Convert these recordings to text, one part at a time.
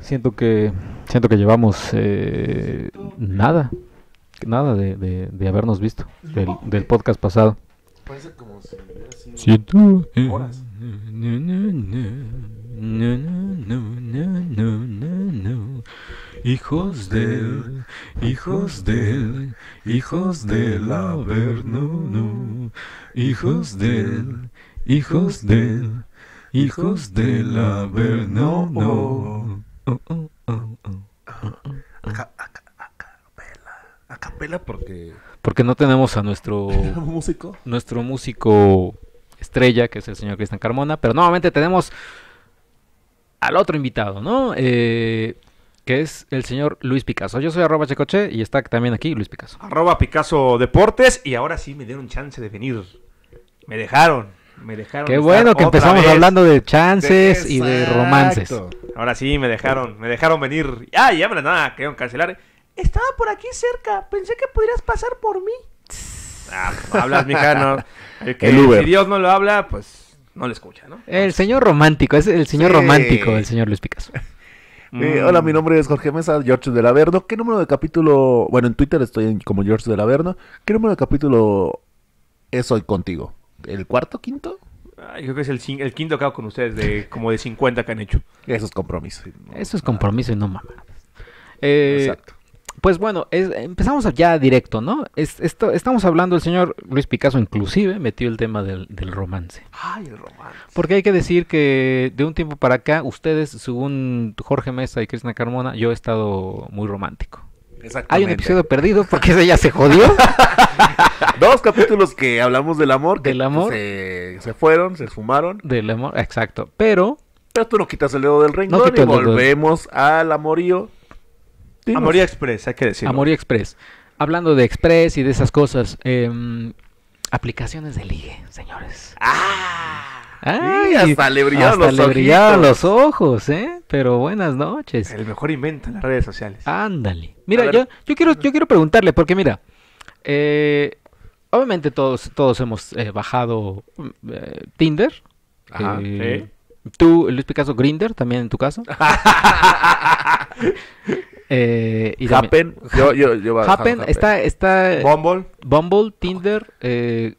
Siento que, siento que llevamos eh, nada, nada de, de, habernos visto del, del podcast pasado. Parece como si hubiera sido de él No, no, no, hijos de él, hijos de él, hijos de hijos del, hijos no. Acapela Acapela porque porque no tenemos a nuestro músico nuestro músico estrella que es el señor Cristian Carmona pero nuevamente tenemos al otro invitado no eh, que es el señor Luis Picasso yo soy arroba checoche y está también aquí Luis Picasso arroba Picasso Deportes y ahora sí me dieron chance de venir me dejaron me dejaron. Qué bueno que empezamos hablando de chances y de romances. Ahora sí, me dejaron, me dejaron venir. Ah, ya me nada, querían cancelar. Estaba por aquí cerca, pensé que podrías pasar por mí. Ah, hablas, mijano. El Si Dios no lo habla, pues no lo escucha, ¿no? El señor romántico, es el señor romántico, el señor Luis Picasso. Eh, hola, mi nombre es Jorge Mesa, George la Averno. ¿Qué número de capítulo? Bueno, en Twitter estoy como George la Averno. ¿Qué número de capítulo es hoy contigo? el cuarto, quinto. yo creo que es el, el quinto que con ustedes, de como de 50 que han hecho. Eso es compromiso. Eso es compromiso y no mamadas. Eh, Exacto. Pues bueno, empezamos ya directo, ¿no? Es, esto, estamos hablando, el señor Luis Picasso inclusive metió el tema del, del, romance. Ay, el romance. Porque hay que decir que de un tiempo para acá, ustedes, según Jorge Mesa y Cristina Carmona, yo he estado muy romántico. Hay un episodio perdido porque ella se jodió. Dos capítulos que hablamos del amor. del amor. Se, fueron, se esfumaron. Del amor, exacto. Pero. Pero tú no quitas el dedo del renglón. y volvemos al amorío. Amorío Express, hay que decirlo. Amorío Express. Hablando de Express y de esas cosas. Em, aplicaciones de ligue, señores. ¡Ah! Ay, hasta le hasta los, le los ojos, ¿eh? Pero buenas noches. El mejor invento en las redes sociales. Ándale. Mira, yo, yo, quiero, yo quiero preguntarle, porque mira, eh, obviamente todos, todos hemos eh, bajado eh, Tinder. Ajá, eh, ¿sí? Tú, Luis Picasso, Grinder, también en tu caso. Eh, y Happen, yo, yo, yo Happen, está, está Bumble, Bumble Tinder, eh,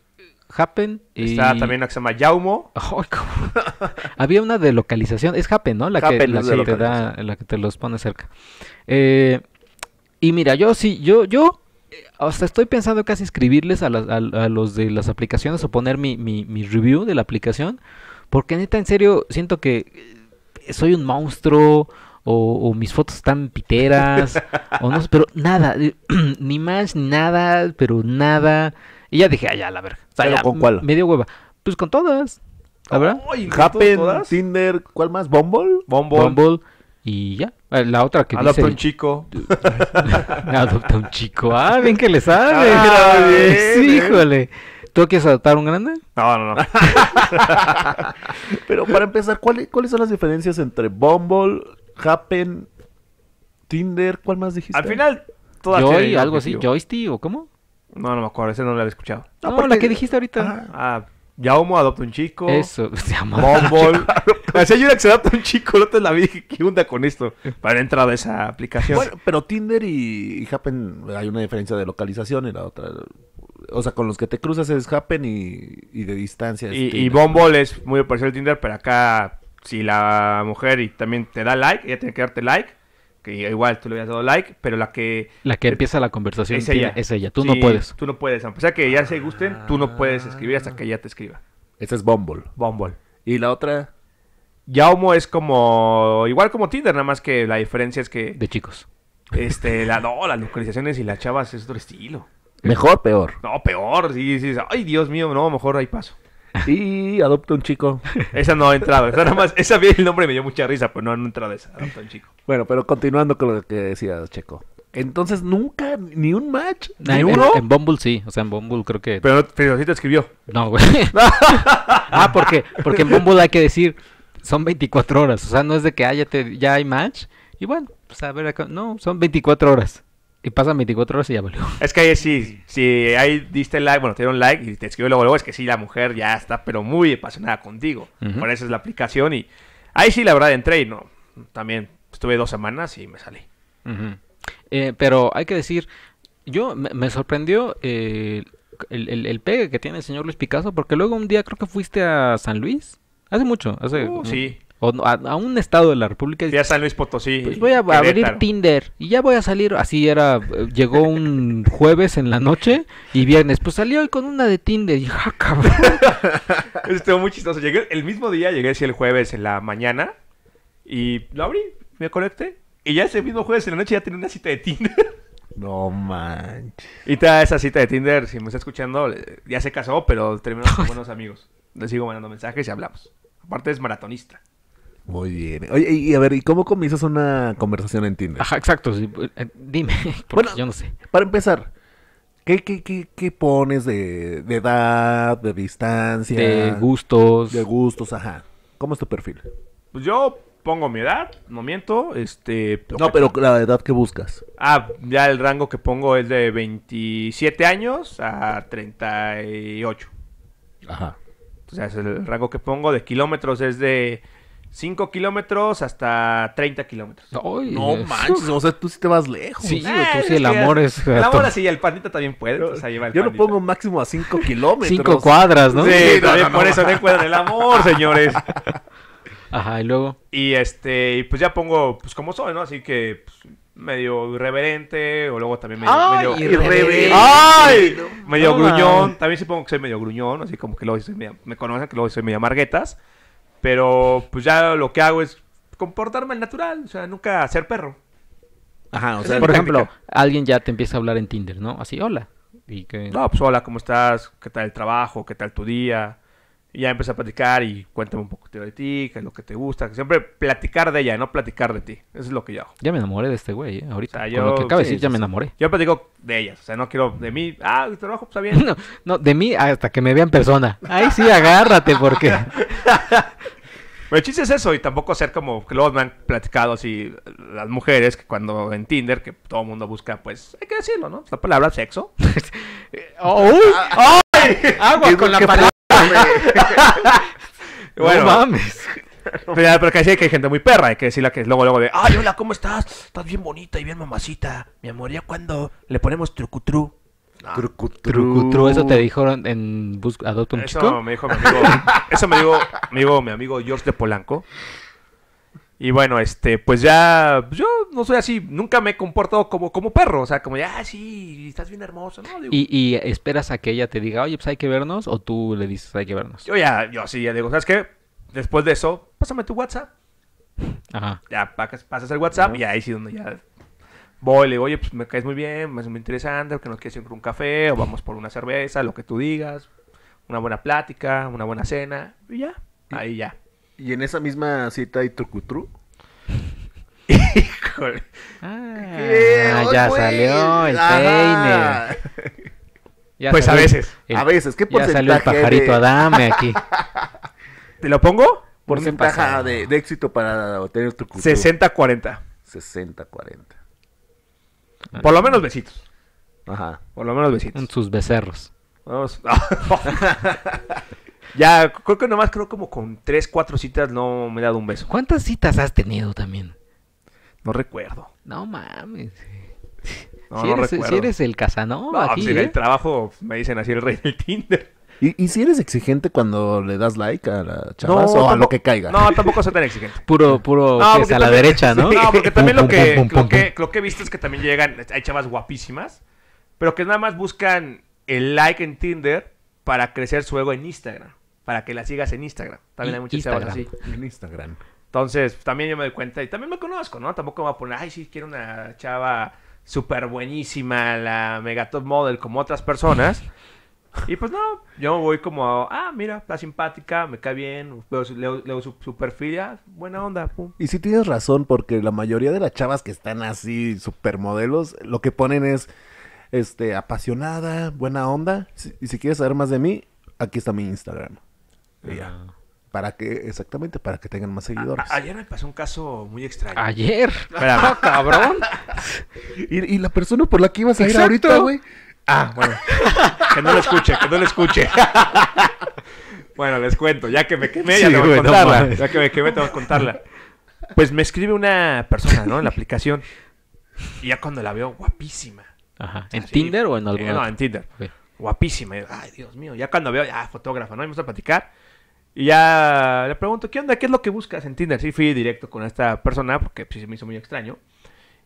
Happen. Está también una que se llama Yaumo. Había una de localización. Es Happen, ¿no? La que, te da, la que te los pone cerca. Eh, y mira, yo sí, yo, yo eh, hasta estoy pensando casi escribirles a, los de las aplicaciones o poner mi, review de la aplicación. Porque neta, en serio, siento que eh, soy un monstruo. O, mis fotos están piteras. o no, pero nada. ni más, ni nada, pero nada. Y ya dije, allá, ah, la verga. con cuál? Medio hueva. Pues con todas. ¿La verdad? Happen, Tinder, ¿cuál más? Bumble. Bumble. Y ya. Eh, la otra que Adopta un chico. Adopta un chico. Ah, bien que le sabe. Ah, sí, híjole. ¿Tú quieres adoptar un grande? No, no, no. Pero para empezar, ¿cuáles son las diferencias entre Bumble, Happen, Tinder? ¿Cuál más dijiste? Al final, todas Joy, algo así. ¿Joysty o cómo? No, no me acuerdo, ese no lo había escuchado. No, pero la que dijiste ahorita. Ah. Ah, Yaomo adopta un chico. Eso, se llama. Bumble. Así hay una que se un chico, No te la vi. ¿Qué onda con esto? Para entrar a esa aplicación. Bueno, pero Tinder y, Happen, hay una diferencia de localización y la otra. O sea, con los que te cruzas es Happen y, de distancia. y, y, Bumble es muy parecido a Tinder, pero acá, si la mujer y también te da like, ella tiene que darte like que igual tú le habías dado like, pero la que... La que eh, empieza la conversación es ella. es ella. Tú no puedes. Tú no puedes. O sea que ya se gusten, tú no puedes escribir hasta que ella te escriba. Esa es Bumble. Bumble. ¿Y la otra? Yaumo es como... Igual como Tinder, nada más que la diferencia es que... De chicos. Este, la, no, las localizaciones y las chavas es otro estilo. ¿Mejor peor? No, peor. Sí, sí. Ay, Dios mío, no, mejor ahí paso. Y adopta un chico. esa no ha entrado. Esa, nada más, esa vi el nombre y me dio mucha risa, pero no, ha entrado esa. Adopta un chico. Bueno, pero continuando con lo que decía Checo. Entonces nunca, ni un match, ni en, uno. En, Bumble sí, o sea, en Bumble creo que. Pero, pero te escribió. No, güey. ah, porque, porque en Bumble hay que decir, son 24 horas. O sea, no es de que ya, hay match. Y bueno, pues a ver, acá, no, son 24 horas. Y pasan 24 horas y ya volvió. Es que ahí sí, si ahí diste like, bueno, te dieron like y te escribió luego, luego, es que sí, la mujer ya está, pero muy apasionada contigo. Por eso es la aplicación y ahí sí, la verdad, entré y no. También estuve dos semanas y me salí. Eh, pero hay que decir, yo me, sorprendió eh, el, el, pegue que tiene el señor Luis Picasso, porque luego un día creo que fuiste a San Luis. Hace mucho, hace... Uh, sí a, un estado de la República. Ya San Luis Potosí. Pues voy a abrir Tinder y ya voy a salir. Así era, llegó un jueves en la noche y viernes. Pues salí hoy con una de Tinder y ¡ah, cabrón! Estuvo muy chistoso. Llegué, el mismo día llegué así el jueves en la mañana y lo abrí, me conecté y ya ese mismo jueves en la noche ya tenía una cita de Tinder. No manches. Y toda esa cita de Tinder, si me está escuchando, eh, ya se casó, pero terminamos con buenos amigos. Le sigo mandando mensajes y hablamos. Aparte es maratonista. Muy bien. Oye, y a ver, ¿y cómo comienzas una conversación en Tinder? Ajá, exacto. Pues, eh, dime, bueno, yo no sé. Para empezar, ¿qué, qué, qué, qué pones de, edad, de distancia? De gustos. De gustos, ajá. ¿Cómo es tu perfil? Pues yo pongo mi edad, no miento, este... No, pero la edad que buscas. Ah, ya el rango que pongo es de 27 años a 38. Ajá. O sea, es el rango que pongo de kilómetros es de 5 kilómetros hasta 30 kilómetros. no manches, o sea, tú sí te vas lejos. Sí, ah, tú sí, el amor es... El eh, amor así, el pandita también puede, Yo lo pongo máximo a 5 kilómetros. 5 cuadras, ¿no? Sí, también por eso no el amor, señores. Ajá, y luego. Y este, pues ya pongo, pues como soy, ¿no? Así que, pues, medio irreverente, o luego también medio, medio irreverente. ¡Ay! Medio gruñón, también supongo pongo que soy medio gruñón, así como que luego soy me conocen que luego soy medio marguetas. Pero pues ya lo que hago es comportarme al natural, o sea, nunca ser perro. Ajá, o sea, por ejemplo, alguien ya te empieza a hablar en Tinder, ¿no? Así, hola. Y No, pues hola, ¿cómo estás? ¿Qué tal el trabajo? ¿Qué tal tu día? Y ya empieza a platicar y cuéntame un poco de ti, qué es lo que te gusta. Siempre platicar de ella, no platicar de ti. Eso es lo que yo hago. Ya me enamoré de este güey, eh, ahorita. yo, lo que acaba de decir, ya me enamoré. Yo platico de ellas. O sea, no quiero de mí. Ah, mi trabajo, pues está bien. no, de mí hasta que me vean persona. Ahí sí, agárrate, porque. Pero el chiste es eso, y tampoco ser como que luego me han platicado así las mujeres que cuando en Tinder, que todo el mundo busca, pues hay que decirlo, ¿no? La palabra sexo. Oh, ¡Uy! Oh, agua con la palabra bueno, no mames. Pero, pero hay que hay gente muy perra, hay que decirla que luego, luego de, ay, hola, ¿cómo estás? Estás bien bonita y bien mamacita. Mi amor, ¿ya cuando le ponemos trucutru? Ah. trucutru. trucutru. ¿Eso te dijo en Busca un Eso chico? me dijo mi amigo, eso me dijo, me dijo mi amigo George de Polanco. Y bueno, este, pues ya, yo no soy así, nunca me comporto como, como perro, o sea, como ya, ah, sí, estás bien hermoso, ¿no? ¿Y, esperas a que ella te diga, oye, pues hay que vernos, o tú le dices, hay que vernos. Yo ya, yo sí, ya digo, ¿sabes qué? Después de eso, pásame tu WhatsApp. Ajá. Ya pasas el WhatsApp y ahí sí donde ya voy, le digo, oye, pues me caes muy bien, me es muy interesante, que nos quieres siempre un café, o vamos por una cerveza, lo que tú digas, una buena plática, una buena cena, y ya, ahí ya. Y en esa misma cita hay trucutru. Híjole. Ah, ya salió el peine. pues a veces. a veces. ¿Qué porcentaje? Ya salió el pajarito de... Adame aquí. ¿Te lo pongo? Porcentaje de, éxito para obtener trucutru. 60-40. 60-40. Por lo menos besitos. Ajá. Por lo menos besitos. En sus becerros. Vamos. Ya, creo que nomás creo como con tres, cuatro citas no me he dado un beso. ¿Cuántas citas has tenido también? No recuerdo. No mames. si, eres, el Casanova. No, si en el ¿eh? trabajo me dicen así el rey del Tinder. ¿Y, si eres exigente cuando le das like a la chavas o a lo que caiga? No, tampoco soy tan exigente. Puro, puro a la derecha, ¿no? no, porque también lo, que, lo que he visto es que también llegan, hay chavas guapísimas, pero que nada más buscan el like en Tinder para crecer su ego en Instagram para que la sigas en Instagram. También hay muchas chavas así. En Instagram. Entonces, también yo me doy cuenta y también me conozco, ¿no? Tampoco me voy a poner, ay, sí, quiero una chava súper buenísima, la megatop model, como otras personas. Y pues no, yo voy como, ah, mira, la simpática, me cae bien, leo, su, perfil, buena onda. Y sí tienes razón, porque la mayoría de las chavas que están así, super modelos, lo que ponen es, este, apasionada, buena onda. y si quieres saber más de mí, aquí está mi Instagram. Ah. Para que, exactamente, para que tengan más seguidores. ayer me pasó un caso muy extraño. Ayer, cabrón. ¿Y, la persona por la que ibas a ir ahorita, güey. Ah, bueno. que no la escuche, que no la escuche. bueno, les cuento, ya que me quemé, ya voy contarla. ya que me quemé, te voy a contarla. Pues me escribe una persona, ¿no? En la aplicación. Y ya cuando la veo, guapísima. Ajá. ¿En Tinder o en algún eh, No, en Tinder. Guapísima. Ay, Dios mío. Ya cuando veo, ya, fotógrafa, ¿no? Y me gusta platicar. Y ya le pregunto, ¿qué onda? ¿Qué es lo que buscas en Tinder? Sí, fui directo con esta persona porque se me hizo muy extraño.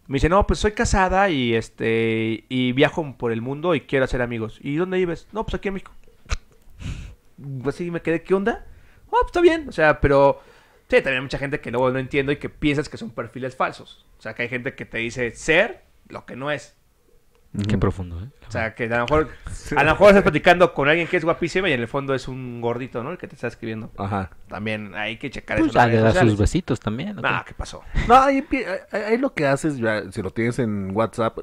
Me dice, no, pues soy casada y este y viajo por el mundo y quiero hacer amigos. ¿Y dónde vives? No, pues aquí en México. Así pues me quedé, ¿qué onda? Oh, pues está bien. O sea, pero sí, también hay mucha gente que luego no entiendo y que piensas que son perfiles falsos. O sea, que hay gente que te dice ser lo que no es. Qué profundo, ¿eh? O sea, que a lo mejor, a estás platicando con alguien que es guapísimo y en el fondo es un gordito, ¿no? El que te está escribiendo. Ajá. También hay que checar pues eso. sus besitos también. Ah, ¿qué pasó? No, ahí, lo que haces, si lo tienes en WhatsApp,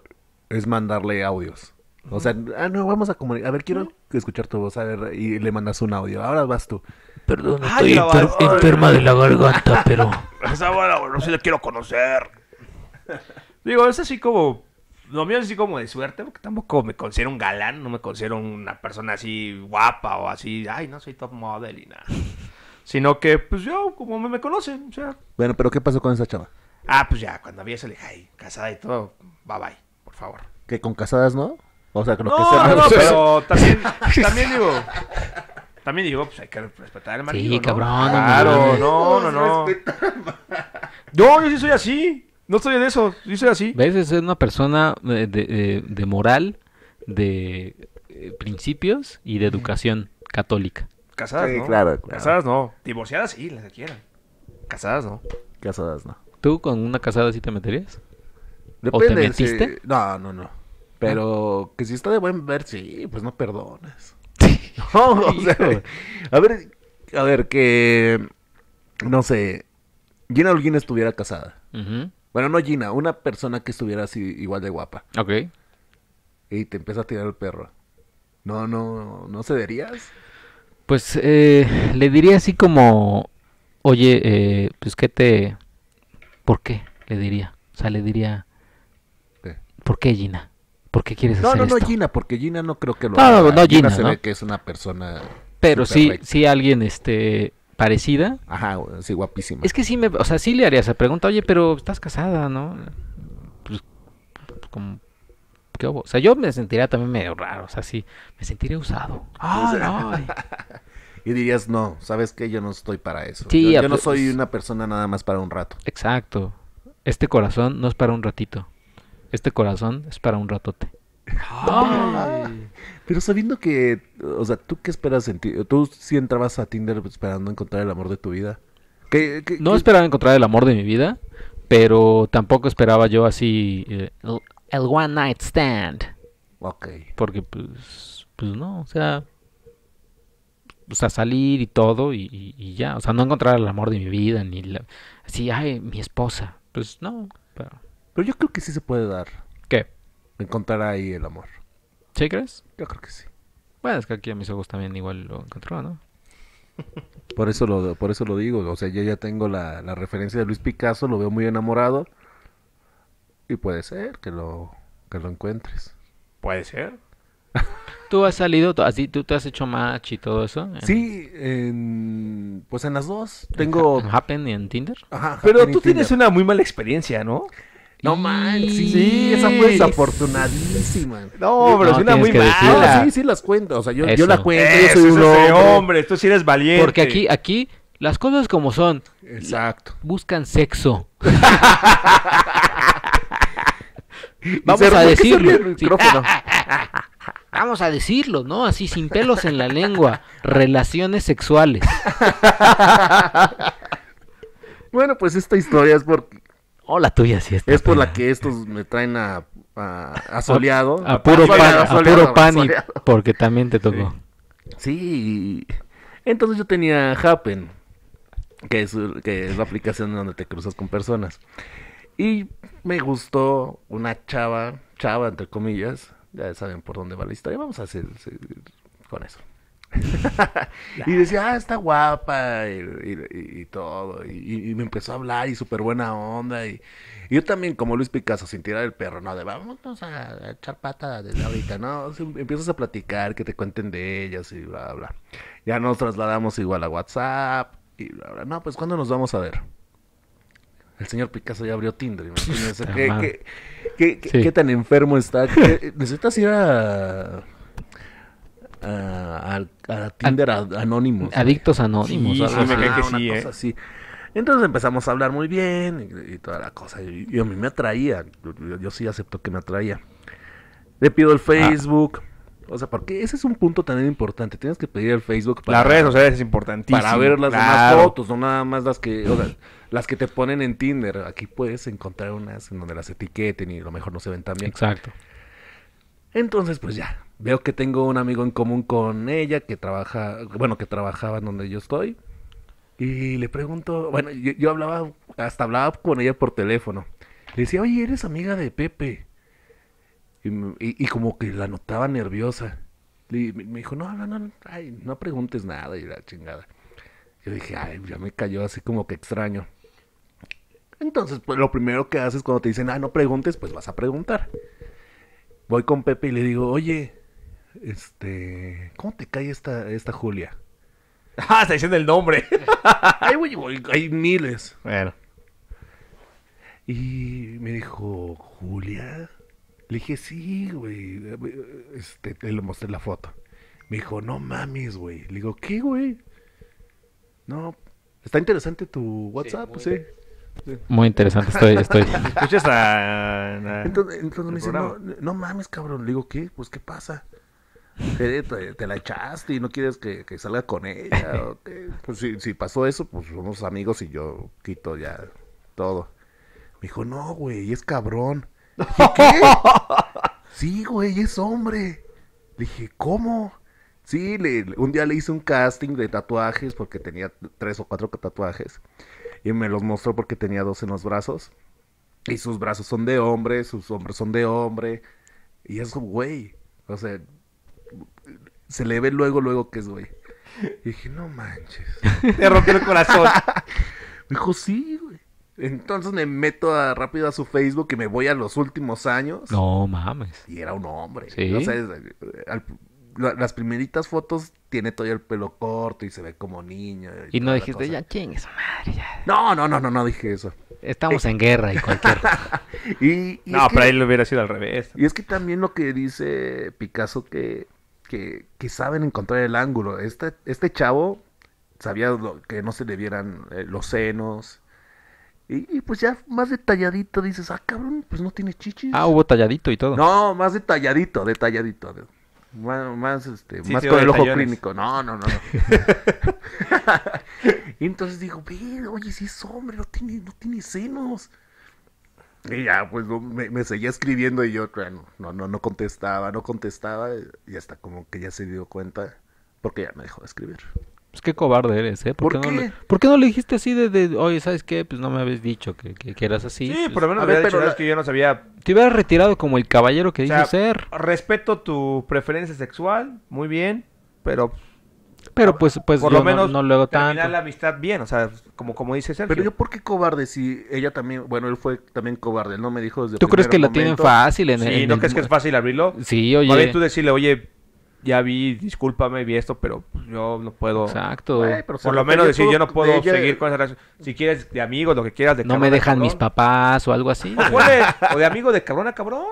es mandarle audios. O sea, ah, no, vamos a comunicar. A ver, quiero escuchar tu voz. A ver, y le mandas un audio. Ahora vas tú. Perdón, estoy enfer enferma de la garganta, pero. Esa bueno, no sé, la quiero conocer. Digo, es así como lo mío es así como de suerte, porque tampoco me considero un galán, no me considero una persona así guapa o así, ay, no soy top model y nada. Sino que, pues yo, como me, conocen, o sea. Bueno, pero ¿qué pasó con esa chava? Ah, pues ya, cuando había esa le ay, casada y todo, bye bye, por favor. ¿Que con casadas no? O sea, con lo no, no, No, pero también, también digo. También digo, pues hay que respetar al marido. Sí, ¿no? cabrón. Claro, no, no, no. no. Yo, yo sí soy así. No estoy en eso, yo soy así. ¿Ves? Es una persona eh, de, moral, de eh, principios y de educación católica. Casadas, ¿no? claro, Casadas no. Divorciadas sí, las que quieran. Casadas no. Casadas no. ¿Tú con una casada sí te meterías? ¿O te metiste? No, no, no. Pero que si está de buen ver, sí, pues no perdones. no, a ver, a ver, que, no sé, en alguien estuviera casada. Bueno, no Gina, una persona que estuviera así igual de guapa. Ok. Y te empieza a tirar el perro. No, no, no cederías. Pues eh, le diría así como, oye, eh, pues que te... ¿Por qué? Le diría. O sea, le diría... ¿Por qué Gina? ¿Por qué quieres no, hacer No, no, no Gina, porque Gina no creo que lo no, No, no, Gina, Gina se ve que es una persona... Pero sí, sí alguien, este, parecida. Ajá, sí, guapísima. Es que sí me, o sea, sí le haría esa pregunta, oye, pero estás casada, ¿no? Pues, como, ¿qué hubo? O sea, yo me sentiría también medio raro, o sea, sí, me sentiría usado. Pues, ah, y dirías, no, sabes que yo no estoy para eso. Sí, yo, no soy pues una persona nada más para un rato. Exacto. Este corazón no es para un ratito. Este corazón es para un ratote. Ay. Pero sabiendo que, o sea, ¿tú qué esperas en ti? ¿Tú sí entrabas a Tinder esperando encontrar el amor de tu vida? no esperaba encontrar el amor de mi vida, pero tampoco esperaba yo así eh, el, one night stand. Ok. Porque pues, pues no, o sea, o sea, salir y todo y, ya. O sea, no encontrar el amor de mi vida, ni la... así, ay, mi esposa. Pues no, pero... Pero yo creo que sí se puede dar. ¿Qué? Encontrar ahí el amor. ¿Sí crees? Yo creo que sí. Bueno, es que aquí a mis ojos también igual lo encontró, ¿no? Por eso lo, por eso lo digo. O sea, yo ya tengo la, referencia de Luis Picasso, lo veo muy enamorado. Y puede ser que lo, que lo encuentres. Puede ser. ¿Tú has salido así? ¿Tú te has hecho match y todo eso? Sí, pues en las dos. Tengo. Happen y en Tinder. Ajá, Pero tú tienes una muy mala experiencia, ¿no? No man, sí, sí esa fue desafortunadísima. No, pero es una muy mala. sí, sí las cuento, o sea, yo, yo la cuento, yo soy hombre. tú sí eres valiente. Porque aquí, aquí, las cosas como son. Exacto. Buscan sexo. Vamos a decirlo. Vamos a decirlo, ¿no? Así sin pelos en la lengua. Relaciones sexuales. Bueno, pues esta historia es por... Oh, la tuya sí Es por la que estos me traen a, a, soleado. A, puro pan, porque también te tocó. Sí. Entonces yo tenía Happen, que es, es la aplicación donde te cruzas con personas. Y me gustó una chava, chava entre comillas, ya saben por dónde va la historia, vamos a hacer con eso. y decía, ah, está guapa y, todo. Y, me empezó a hablar y súper buena onda. Y, yo también, como Luis Picasso, sin tirar el perro, ¿no? De vamos a, echar pata desde ahorita, ¿no? empiezas a platicar, que te cuenten de ellas y bla, bla. Ya nos trasladamos igual a WhatsApp y bla, bla. No, pues, ¿cuándo nos vamos a ver? El señor Picasso ya abrió Tinder, imagínense. Ah. ¿Qué, ¿Qué, tan enfermo está? ¿Necesitas ir a a, Tinder anónimos. Adictos anónimos. Sí, así. Entonces empezamos a hablar muy bien y, toda la cosa. Y, a mí me atraía. Yo, sí acepto que me atraía. Le pido el ah. Facebook. O sea, porque ese es un punto también importante. Tienes que pedir el Facebook para. Las redes es importantísimo. Para ver las fotos, no nada más las que. las que te ponen en Tinder. Aquí puedes encontrar unas en donde las etiqueten y a lo mejor no se ven tan bien. Exacto. Entonces, pues ya veo que tengo un amigo en común con ella que trabaja, bueno, que trabajaba en donde yo estoy. Y le pregunto, bueno, yo, hablaba, hasta hablaba con ella por teléfono. Le decía, oye, eres amiga de Pepe. Y, como que la notaba nerviosa. Y me dijo, no, no, no, ay, no preguntes nada y la chingada. Yo dije, ay, ya me cayó así como que extraño. Entonces, pues lo primero que haces cuando te dicen, ah, no preguntes, pues vas a preguntar. Voy con Pepe y le digo, oye, este. ¿Cómo te cae esta, esta Julia? Ah, está diciendo el nombre. hay miles. Bueno. Y me dijo, Julia. Le dije, sí, güey. Este, le mostré la foto. Me dijo, no mames, güey. Le digo, ¿qué, güey? No, está interesante tu WhatsApp, sí. Muy interesante, estoy, estoy. Escuchas Entonces, me dice, no, no mames, cabrón. Le digo, ¿qué? Pues, ¿qué pasa? te, la echaste y no quieres que, salga con ella. pues si, pasó eso, pues somos amigos y yo quito ya todo. Me dijo, no, güey, es cabrón. Dije, ¿qué? sí, güey, es hombre. Dije, ¿cómo? Sí, le, un día le hice un casting de tatuajes porque tenía tres o cuatro tatuajes. Y me los mostró porque tenía dos en los brazos. Y sus brazos son de hombre, sus hombres son de hombre. Y es güey. O sea, se le ve luego, luego que es güey. Y dije, no manches. Te rompió el corazón. me dijo, sí, güey. Entonces me meto rápido a su Facebook y me voy a los últimos años. No mames. Y era un hombre. Eh, las primeritas fotos tiene todavía el pelo corto y se ve como niño. Y, no dijiste, ya, ¿quién es madre? No, no, no, no, no dije eso. Estamos en guerra y cualquier. y, no, para él lo hubiera sido al revés. Y es que también lo que dice Picasso que que, saben encontrar el ángulo. Este, este chavo sabía que no se le vieran eh, los senos. Y, pues ya más detalladito dices, ah, cabrón, pues no tiene chichis. Ah, hubo talladito y todo. No, más detalladito, detalladito. Más, este, con el ojo clínico. No, no, no. y entonces digo, oye, si es hombre, no tiene, no tiene senos. Y ya, pues me, seguía escribiendo y yo no, no, no contestaba, no contestaba y hasta como que ya se dio cuenta porque ya me dejó de escribir. Es pues qué cobarde eres, ¿eh? ¿Por, qué, No le, ¿Por qué no le dijiste así de, oye, ¿sabes qué? Pues no me habías dicho que, que, eras así. Sí, pues, por lo menos había que yo no sabía. Te hubieras retirado como el caballero que o ser. Respeto tu preferencia sexual, muy bien, pero pero pues, pues por lo menos no, luego terminar la amistad bien, o sea, como, como dice Sergio. Pero yo, ¿por qué cobarde? Si ella también, bueno, él fue también cobarde, él no me dijo desde ¿Tú crees que la tienen fácil? En, sí, ¿no crees que es fácil abrirlo? Sí, oye. Vale, tú decirle, oye, ya vi, discúlpame, vi esto, pero pues, yo no puedo. Exacto. por lo menos decir, yo no puedo seguir con esa relación. Si quieres, de amigo, lo que quieras, de No me dejan mis papás o algo así. o, de amigo de cabrón a cabrón.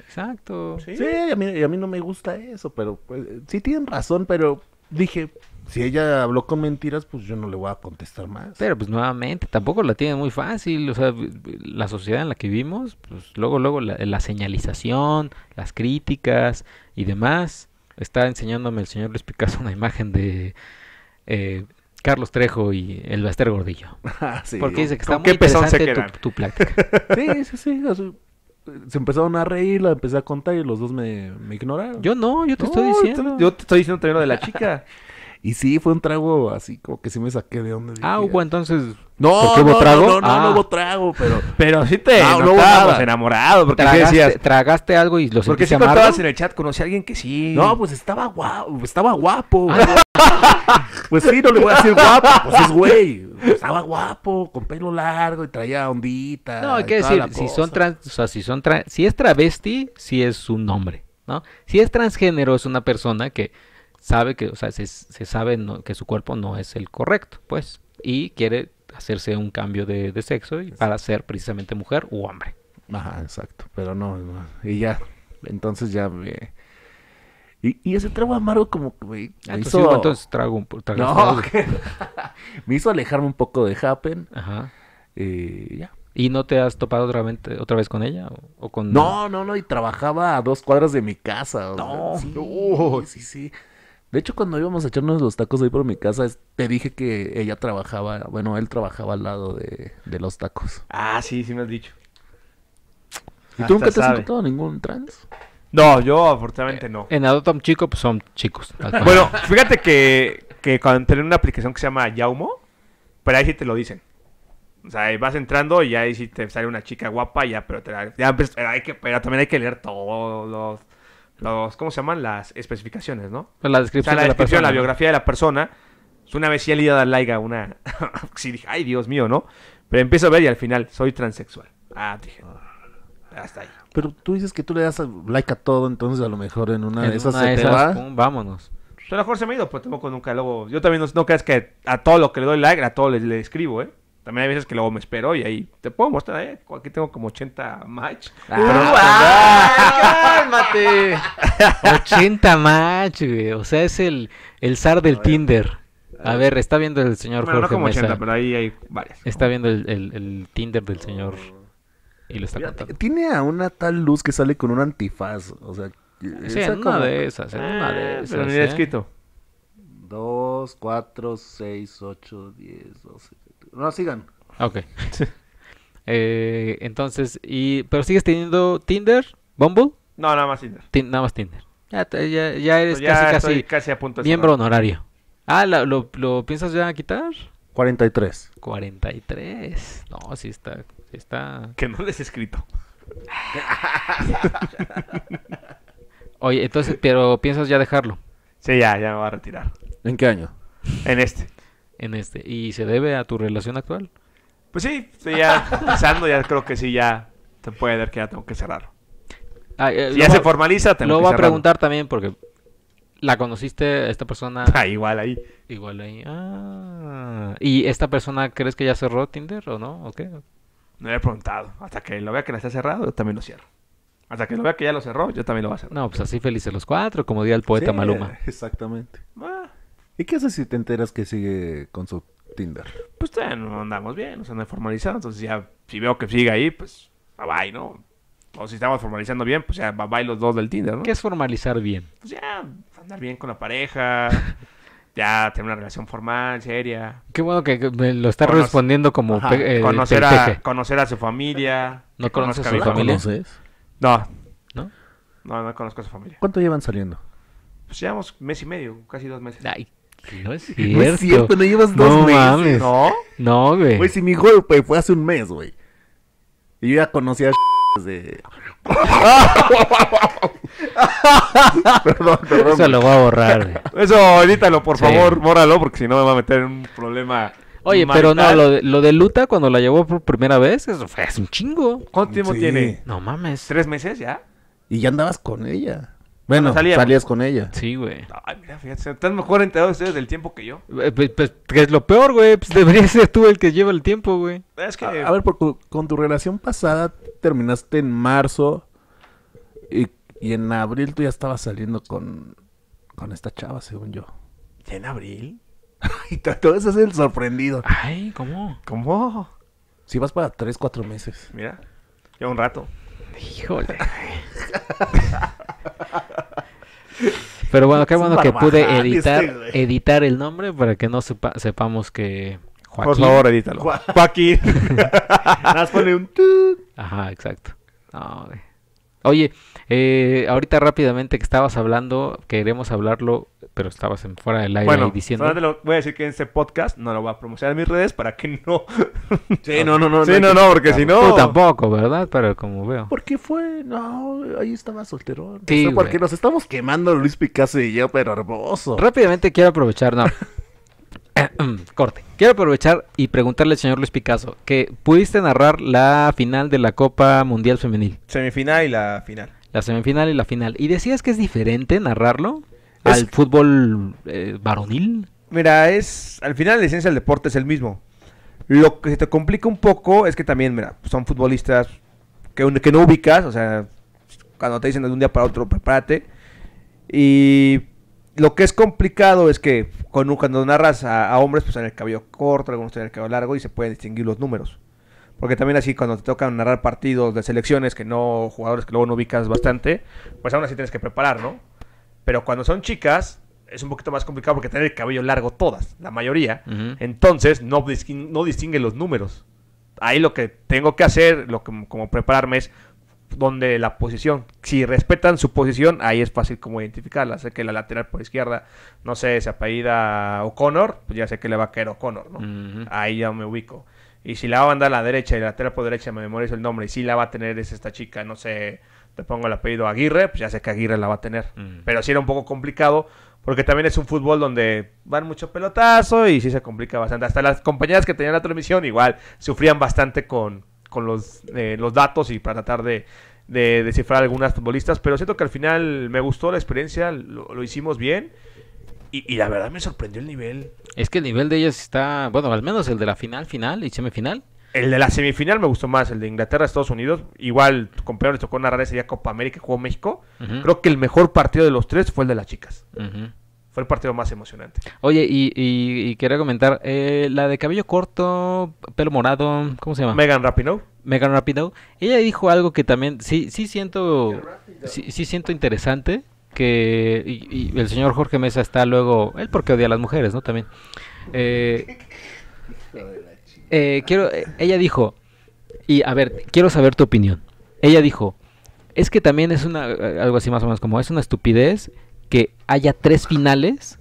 Exacto. Sí, a, mí, a, mí, no me gusta eso, pero pues, sí tienen razón, pero dije, si ella habló con mentiras, pues yo no le voy a contestar más. Pero pues nuevamente, tampoco la tiene muy fácil. O sea, la sociedad en la que vivimos, pues luego, luego la, señalización, las críticas y demás. Está enseñándome el señor Luis Picasso una imagen de eh, Carlos Trejo y el Baster Gordillo. Ah, Porque dice que está muy interesante tu, tu, plática. sí, sí, sí se empezaron a reír, la empecé a contar y los dos me, me ignoraron. Yo no, yo te estoy diciendo. Yo te estoy diciendo también lo de la chica. y sí, fue un trago así, como que sí me saqué de donde. Ah, bueno, entonces no, no, hubo trago? no, no, ah. no, hubo trago, pero... Pero sí te no, no estábamos enamorado, porque tragaste, decías? tragaste algo y lo sentiste Porque si amargo? contabas en el chat, conocí a alguien que sí. No, pues estaba guapo, estaba guapo. Ah. pues sí, no le voy a decir guapo, pues es güey. Estaba guapo, con pelo largo y traía ondita. No, hay que decir, si son trans, o sea, si son trans, si es travesti, sí es un hombre, ¿no? Si es transgénero, es una persona que sabe que, o sea, se, se sabe no, que su cuerpo no es el correcto, pues, y quiere hacerse un cambio de, sexo para ser precisamente mujer u hombre. Ajá, exacto. Pero no, y ya. Entonces ya me. Y, ese trago amargo como que me, ah, hizo... trago, me hizo alejarme un poco de Happen. Ajá. y eh, ya. ¿Y no te has topado otra vez, otra vez con ella? ¿O con... No, no, no, y trabajaba a dos cuadras de mi casa. No, no. sí, sí, de hecho, cuando íbamos a echarnos los tacos ahí por mi casa, te dije que ella trabajaba, bueno, él trabajaba al lado de, los tacos. Ah, sí, sí me has dicho. ¿Y tú nunca te has encontrado ningún trans? No, yo afortunadamente no. En Adoptam Chico, pues son chicos. Bueno, fíjate que, que cuando tienen una aplicación que se llama Yaumo, pero ahí sí te lo dicen. O sea, ahí vas entrando y ahí sí te sale una chica guapa, ya, pero ya, pero que, pero también hay que leer todos los los, ¿cómo se llaman? Las especificaciones, ¿no? en pues la descripción, En la, descripción la, la biografía de la persona. una vez le iba a dar like a una... sí, dije, ay, Dios mío, ¿no? Pero empiezo a ver y al final, soy transexual. Ah, dije, hasta ahí. Pero tú dices que tú le das like a todo, entonces a lo mejor en una de esas se vámonos. mejor se me ha ido, pero tampoco nunca luego... Yo también no, creas que a todo lo que le doy like, a todo le, le escribo, ¿eh? También hay veces que luego me espero y ahí te puedo mostrar, ¿eh? Aquí tengo como 80 match. Ah, pero, ¡Cálmate! 80 match, güey. O sea, es el, el zar del Tinder. A ver, está viendo el señor bueno, Jorge no como 80, pero ahí hay varias. Está viendo el, el, Tinder del señor y lo está contando. Tiene a una tal luz que sale con un antifaz. O sea, sí, en una de esas, en una de esas. Ah, pero ni ¿eh? escrito. 2, 4, 6, 8, 10, 12. No, sigan. Ok. Eh, entonces, y, ¿pero sigues teniendo Tinder? ¿Bumble? No, nada más Tinder. nada más Tinder. Ya, ya, ya pues eres casi, casi, a punto de miembro honorario. Ah, ¿lo, lo, piensas ya quitar? 43. 43. No, sí está, está. Que no les he escrito. Oye, entonces, pero piensas ya dejarlo. Sí, ya, ya me va a retirar. ¿En qué año? En este en este. ¿Y se debe a tu relación actual? Pues sí, estoy ya pensando, ya creo que sí, ya se puede ver que ya tengo que cerrar. Ah, eh, ya se formaliza, te Lo voy a preguntar también porque la conociste esta persona. Ah, igual ahí. Igual ahí. Ah. ¿Y esta persona crees que ya cerró Tinder o no? ¿O No he preguntado. Hasta que lo vea que la está cerrado, yo también lo cierro. Hasta que lo vea que ya lo cerró, yo también lo voy a cerrar. No, pues así felices los cuatro, como diría el poeta Maluma. Exactamente. ¿Y qué haces si te enteras que sigue con su Tinder? Pues ya no andamos bien, o sea, no formalizado. Entonces ya, si veo que sigue ahí, pues bye bye, ¿no? O si estamos formalizando bien, pues ya bye bye los dos del Tinder, ¿no? ¿Qué es formalizar bien? Pues ya, andar bien con la pareja. ya tener una relación formal, seria. Qué bueno que me lo está respondiendo como eh, conocer, a, conocer a su familia. ¿No conoces a su familia? No. ¿No? No, no conozco a su familia. ¿Cuánto llevan saliendo? Pues llevamos mes y medio, casi dos meses. No es cierto. No llevas dos meses. Mames. No No, güey. si mi hijo fue hace un mes, güey. Y yo ya conocía de. perdón, perdón. Eso lo voy a borrar. Güey. Eso, edítalo, por favor, bóralo, porque si no me va a meter en un problema. Oye, pero no, lo de, lo de, Luta cuando la llevó por primera vez, eso fue hace un chingo. ¿Cuánto tiempo tiene? No mames. ¿Tres meses ya? Y ya andabas con ella. Bueno, salías con ella. Sí, güey. Ay, mira, fíjate, Estás mejor de ustedes del tiempo que yo. Eh, pues, pues, que es lo peor, güey. Pues deberías ser tú el que lleva el tiempo, güey. Es que... A, ver, por con tu relación pasada terminaste en marzo y, en abril tú ya estabas saliendo con, con esta chava, según yo. ¿Ya en abril? y todo eso hacer el sorprendido. Ay, ¿cómo? ¿Cómo? Si vas para tres, cuatro meses. Mira, ya un rato. Híjole. Pero bueno, qué bueno que pude editar, editar el nombre para que no sepamos que Por favor, edítalo. Joaquín. pone un Ajá, exacto. Oye, eh, ahorita rápidamente que estabas hablando, queremos hablarlo pero estabas en fuera del aire diciendo. voy a decir que en podcast no lo voy a promocionar en mis redes para que no. sí, no, no, no. Sí, no, no, porque si no. Tú tampoco, ¿verdad? Pero como veo. ¿Por qué fue? No, ahí estaba solterón. Sí, porque nos estamos quemando Luis Picasso y yo, pero hermoso. Rápidamente quiero aprovechar, no. Corte. Quiero aprovechar y preguntarle al señor Luis Picasso que pudiste narrar la final de la Copa Mundial Femenil. Semifinal y la final. La semifinal y la final. ¿Y decías que es diferente narrarlo? al fútbol eh, varonil? Mira, es al final la esencia del deporte es el mismo. Lo que se te complica un poco es que también, mira, son futbolistas que, que no ubicas, o sea, cuando te dicen de un día para otro, prepárate. Y lo que es complicado es que con, cuando narras a, hombres, pues en el cabello corto, algunos tienen el cabello largo y se pueden distinguir los números. Porque también así cuando te tocan narrar partidos de selecciones que no, jugadores que luego no ubicas bastante, pues aún así tienes que preparar, ¿no? Pero cuando son chicas, es un poquito más complicado porque tener el cabello largo todas, la mayoría. Entonces, no, distinguen no los números. Ahí lo que tengo que hacer, lo que, como prepararme es donde la posición. Si respetan su posición, ahí es fácil como identificarla. Sé que la lateral por izquierda, no sé, se apellida O'Connor, pues ya sé que le va a caer O'Connor, ¿no? Ahí ya me ubico. Y si la va a andar a la derecha y la lateral por derecha, me memorizo el nombre. Y si la va a tener es esta chica, no sé, te pongo el apellido Aguirre, pues ya sé que Aguirre la va a tener. Pero sí era un poco complicado, porque también es un fútbol donde van mucho pelotazo y sí se complica bastante. Hasta las compañeras que tenían la transmisión igual sufrían bastante con, los, eh, los datos y para tratar de, de descifrar algunas futbolistas. Pero siento que al final me gustó la experiencia, lo, hicimos bien. Y, y, la verdad me sorprendió el nivel. Es que el nivel de ellas está, bueno, al menos el de la final, final y semifinal, el de la semifinal me gustó más, el de Inglaterra-Estados Unidos. Igual, compañero, le tocó narrar ese día Copa América y jugó México. Creo que el mejor partido de los tres fue el de las chicas. Fue el partido más emocionante. Oye, y, y, quería comentar, eh, la de cabello corto, pelo morado, ¿cómo se llama? Megan Rapinoe. Megan Rapinoe. Ella dijo algo que también, sí, sí siento, sí, siento interesante, que el señor Jorge Mesa está luego, él porque odia a las mujeres, ¿no? También. Eh, Eh, quiero, eh, ella dijo, y a ver, quiero saber tu opinión. Ella dijo, es que también es una, eh, algo así más o menos como, es una estupidez que haya tres finales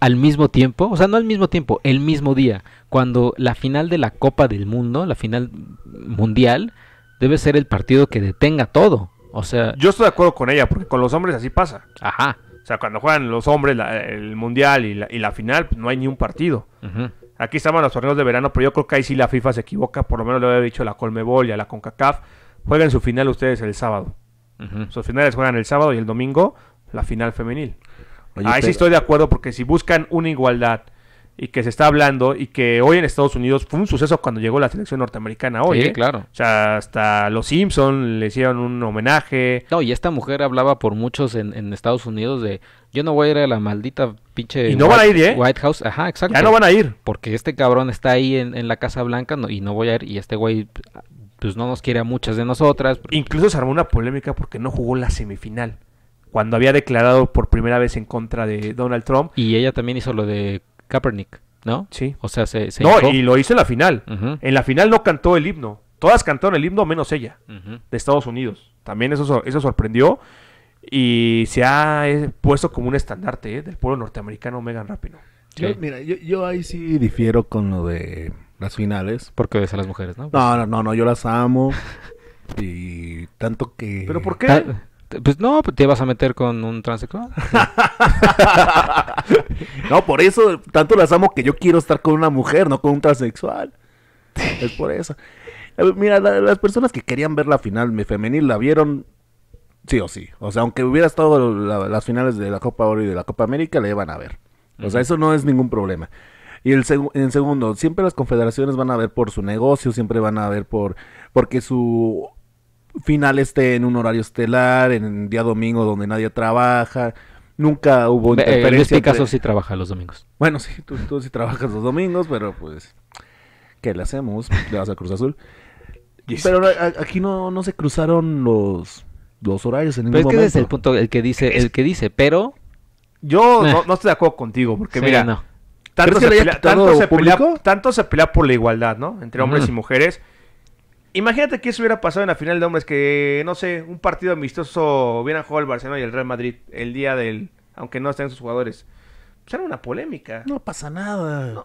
al mismo tiempo, o sea, no al mismo tiempo, el mismo día, cuando la final de la Copa del Mundo, la final mundial, debe ser el partido que detenga todo. O sea, yo estoy de acuerdo con ella, porque con los hombres así pasa. Ajá. O sea, cuando juegan los hombres el mundial y la, final, pues, no hay ni un partido. Ajá Aquí estaban los torneos de verano, pero yo creo que ahí sí la FIFA se equivoca, por lo menos lo había dicho la Colmebol y a la CONCACAF. Jueguen su final ustedes el sábado. Sus finales juegan el sábado y el domingo la final femenil. ahí sí estoy de acuerdo porque si buscan una igualdad y que se está hablando y que hoy en Estados Unidos fue un suceso cuando llegó la selección norteamericana hoy. Sí, claro. O sea, hasta los Simpson le hicieron un homenaje. No, y esta mujer hablaba por muchos en, Estados Unidos de yo no voy a ir a la maldita pinche no White, a ¿eh? White House, ajá, exacto. Ya no van a ir. Porque este cabrón está ahí en, la Casa Blanca y no voy a ir y este güey pues no nos quiere a muchas de nosotras. Incluso se armó una polémica porque no jugó la semifinal cuando había declarado por primera vez en contra de Donald Trump. Y ella también hizo lo de Kaepernick, ¿no? Sí. O sea, se. no, y lo hizo en la final. En la final no cantó el himno. Todas cantaron el himno menos ella, de Estados Unidos. También eso, eso sorprendió. Y se ha eh, puesto como un estandarte eh, del pueblo norteamericano Megan rápido. mira, yo, ahí sí difiero con lo de las finales. Porque ves a las mujeres, ¿no? No, no, no, no yo las amo. y tanto que... ¿Pero por qué? Pues no, pues, te vas a meter con un transexual. no, por eso tanto las amo que yo quiero estar con una mujer, no con un transexual. Es por eso. Eh, mira, las personas que querían ver la final femenil la vieron sí o sí. O sea, aunque hubiera estado las finales de la Copa Oro y de la Copa América, la iban a ver. O sea, eso no es ningún problema. Y el en segundo, siempre las confederaciones van a ver por su negocio, siempre van a ver por porque su final esté en un horario estelar, en un día domingo donde nadie trabaja. Nunca hubo eh, interferencia. en este caso sí trabaja los domingos. Bueno, sí, tú, sí trabajas los domingos, pero pues, ¿qué le hacemos? Le vas a Cruz Azul. Pero aquí no, se cruzaron los, dos horarios en ningún pero es momento. es el punto, el que dice, el que dice, pero... Yo no, estoy de acuerdo contigo, porque mira, no. tanto, se pelea, tanto, se pelea, por la igualdad, ¿no? Entre hombres y mujeres Imagínate que eso hubiera pasado en la final de hombres, que no sé, un partido amistoso hubiera jugado el Barcelona y el Real Madrid el día del, aunque no estén sus jugadores. será pues una polémica. No pasa nada.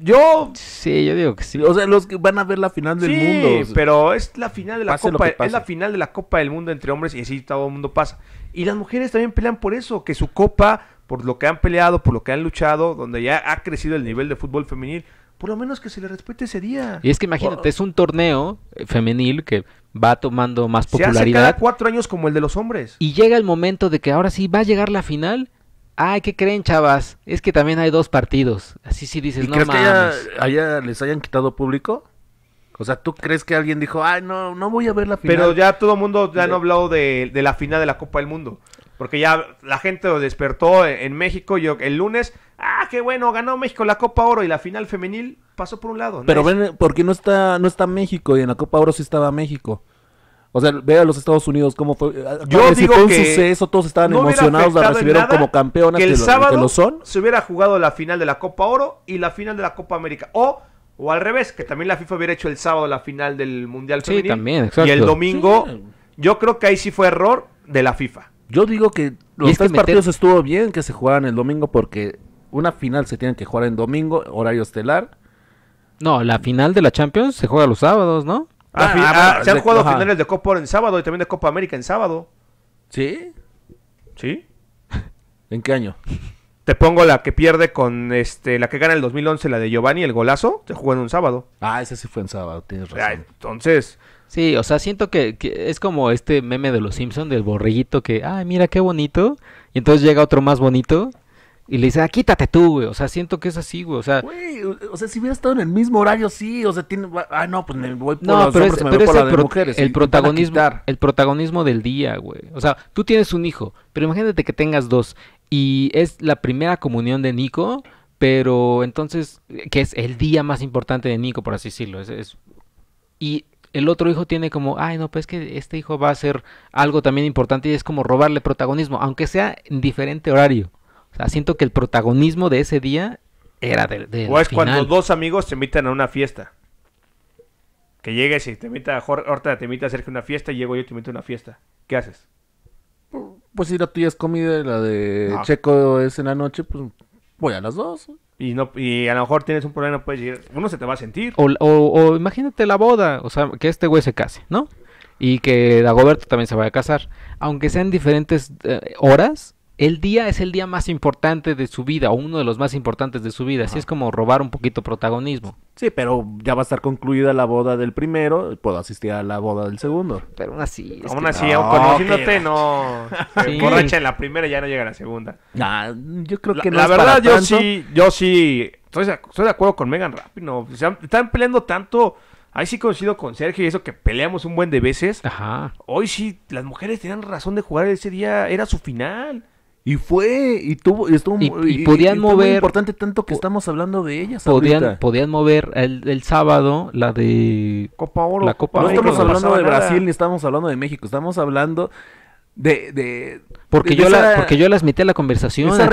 Yo. Sí, yo digo que sí. O sea, los que van a ver la final del mundo. Sí, pero es la final de la Copa. Es la final de la Copa del Mundo entre hombres y así todo el mundo pasa. Y las mujeres también pelean por eso, que su copa, por lo que han peleado, por lo que han luchado, donde ya ha crecido el nivel de fútbol femenil, por lo menos que se le respete ese día. Y es que imagínate, es un torneo eh, femenil que va tomando más popularidad. Se cuatro años como el de los hombres. Y llega el momento de que ahora sí va a llegar la final. Ay, ¿qué creen, chavas? Es que también hay dos partidos. Así sí dices, ¿Y no crees que les hayan quitado público? O sea, ¿tú crees que alguien dijo, ay, no, no voy a ver la final? Pero ya todo el mundo ya no ha hablado de, la final de la Copa del Mundo. Porque ya la gente lo despertó en, México. Yo el lunes, ah, qué bueno, ganó México la Copa Oro y la final femenil pasó por un lado. Pero ven, porque no está, no está México y en la Copa Oro sí estaba México. O sea, ve a los Estados Unidos cómo fue. Ah, ah, yo digo suceso, todos estaban emocionados, la recibieron como campeona que el sábado Se hubiera jugado la final de la Copa Oro y la final de la Copa América. O o al revés, que también la FIFA hubiera hecho el sábado la final del Mundial sí, También, Y el domingo, yo creo que ahí sí fue error de la FIFA. Yo digo que los tres partidos estuvo bien que se jugaran el domingo porque una final se tiene que jugar en domingo, horario estelar. No, la final de la Champions se juega los sábados, ¿no? Ah, ah, ah, se han jugado finales de Copa en sábado y también de Copa América en sábado. ¿Sí? ¿Sí? ¿En qué año? Te pongo la que pierde con este la que gana el 2011, la de Giovanni, el golazo, se jugó en un sábado. Ah, ese sí fue en sábado, tienes razón. entonces, Sí, o sea, siento que, es como este meme de los Simpsons, del borrillito que, ay, mira qué bonito. Y entonces llega otro más bonito y le dice, ah, quítate tú, güey. O sea, siento que es así, güey. O sea, güey, o sea, si hubiera estado en el mismo horario, sí. O sea, tiene. Ah, ah no, pues me voy por no, pero es, El protagonismo, el protagonismo del día, güey. O sea, tú tienes un hijo, pero imagínate que tengas dos. Y es la primera comunión de Nico, pero entonces, eh, que es el día más importante de Nico, por así decirlo. es... Y el otro hijo tiene como, ay, no, pues es que este hijo va a hacer algo también importante y es como robarle protagonismo, aunque sea en diferente horario. O sea, siento que el protagonismo de ese día era del final. o es cuando dos amigos te invitan a una fiesta. Que llegues y te invita a Jorge, te invita a hacer una fiesta y llego yo y te invito a una fiesta. ¿Qué haces? Pues si la tuya es comida la de ah. Checo es en la noche, pues voy a las dos y no y a lo mejor tienes un problema, pues uno se te va a sentir. O, o, imagínate la boda, o sea, que este güey se case, ¿no? Y que Dagoberto también se vaya a casar. Aunque sean diferentes eh, horas, el día es el día más importante de su vida, o uno de los más importantes de su vida, así es como robar un poquito protagonismo. Sí, pero ya va a estar concluida la boda del primero, puedo asistir a la boda del segundo. Pero aún así... aún así, aún conociéndote, no... en la primera ya no llega a la segunda. No, yo creo que la, no La verdad, yo sí, yo sí... Estoy, de acuerdo con Megan Rapino. O están peleando tanto... Ahí sí conocido con Sergio y eso que peleamos un buen de veces. Ajá. Hoy sí, las mujeres tenían razón de jugar ese día, era su final. Y fue, y tuvo, y estuvo, y, podían mover, muy importante tanto que estamos hablando de ellas. Podían, podían mover el, sábado la de Copa Oro. no estamos hablando de Brasil ni estamos hablando de México, estamos hablando de, de porque yo la, porque yo las metí a la conversación. Esa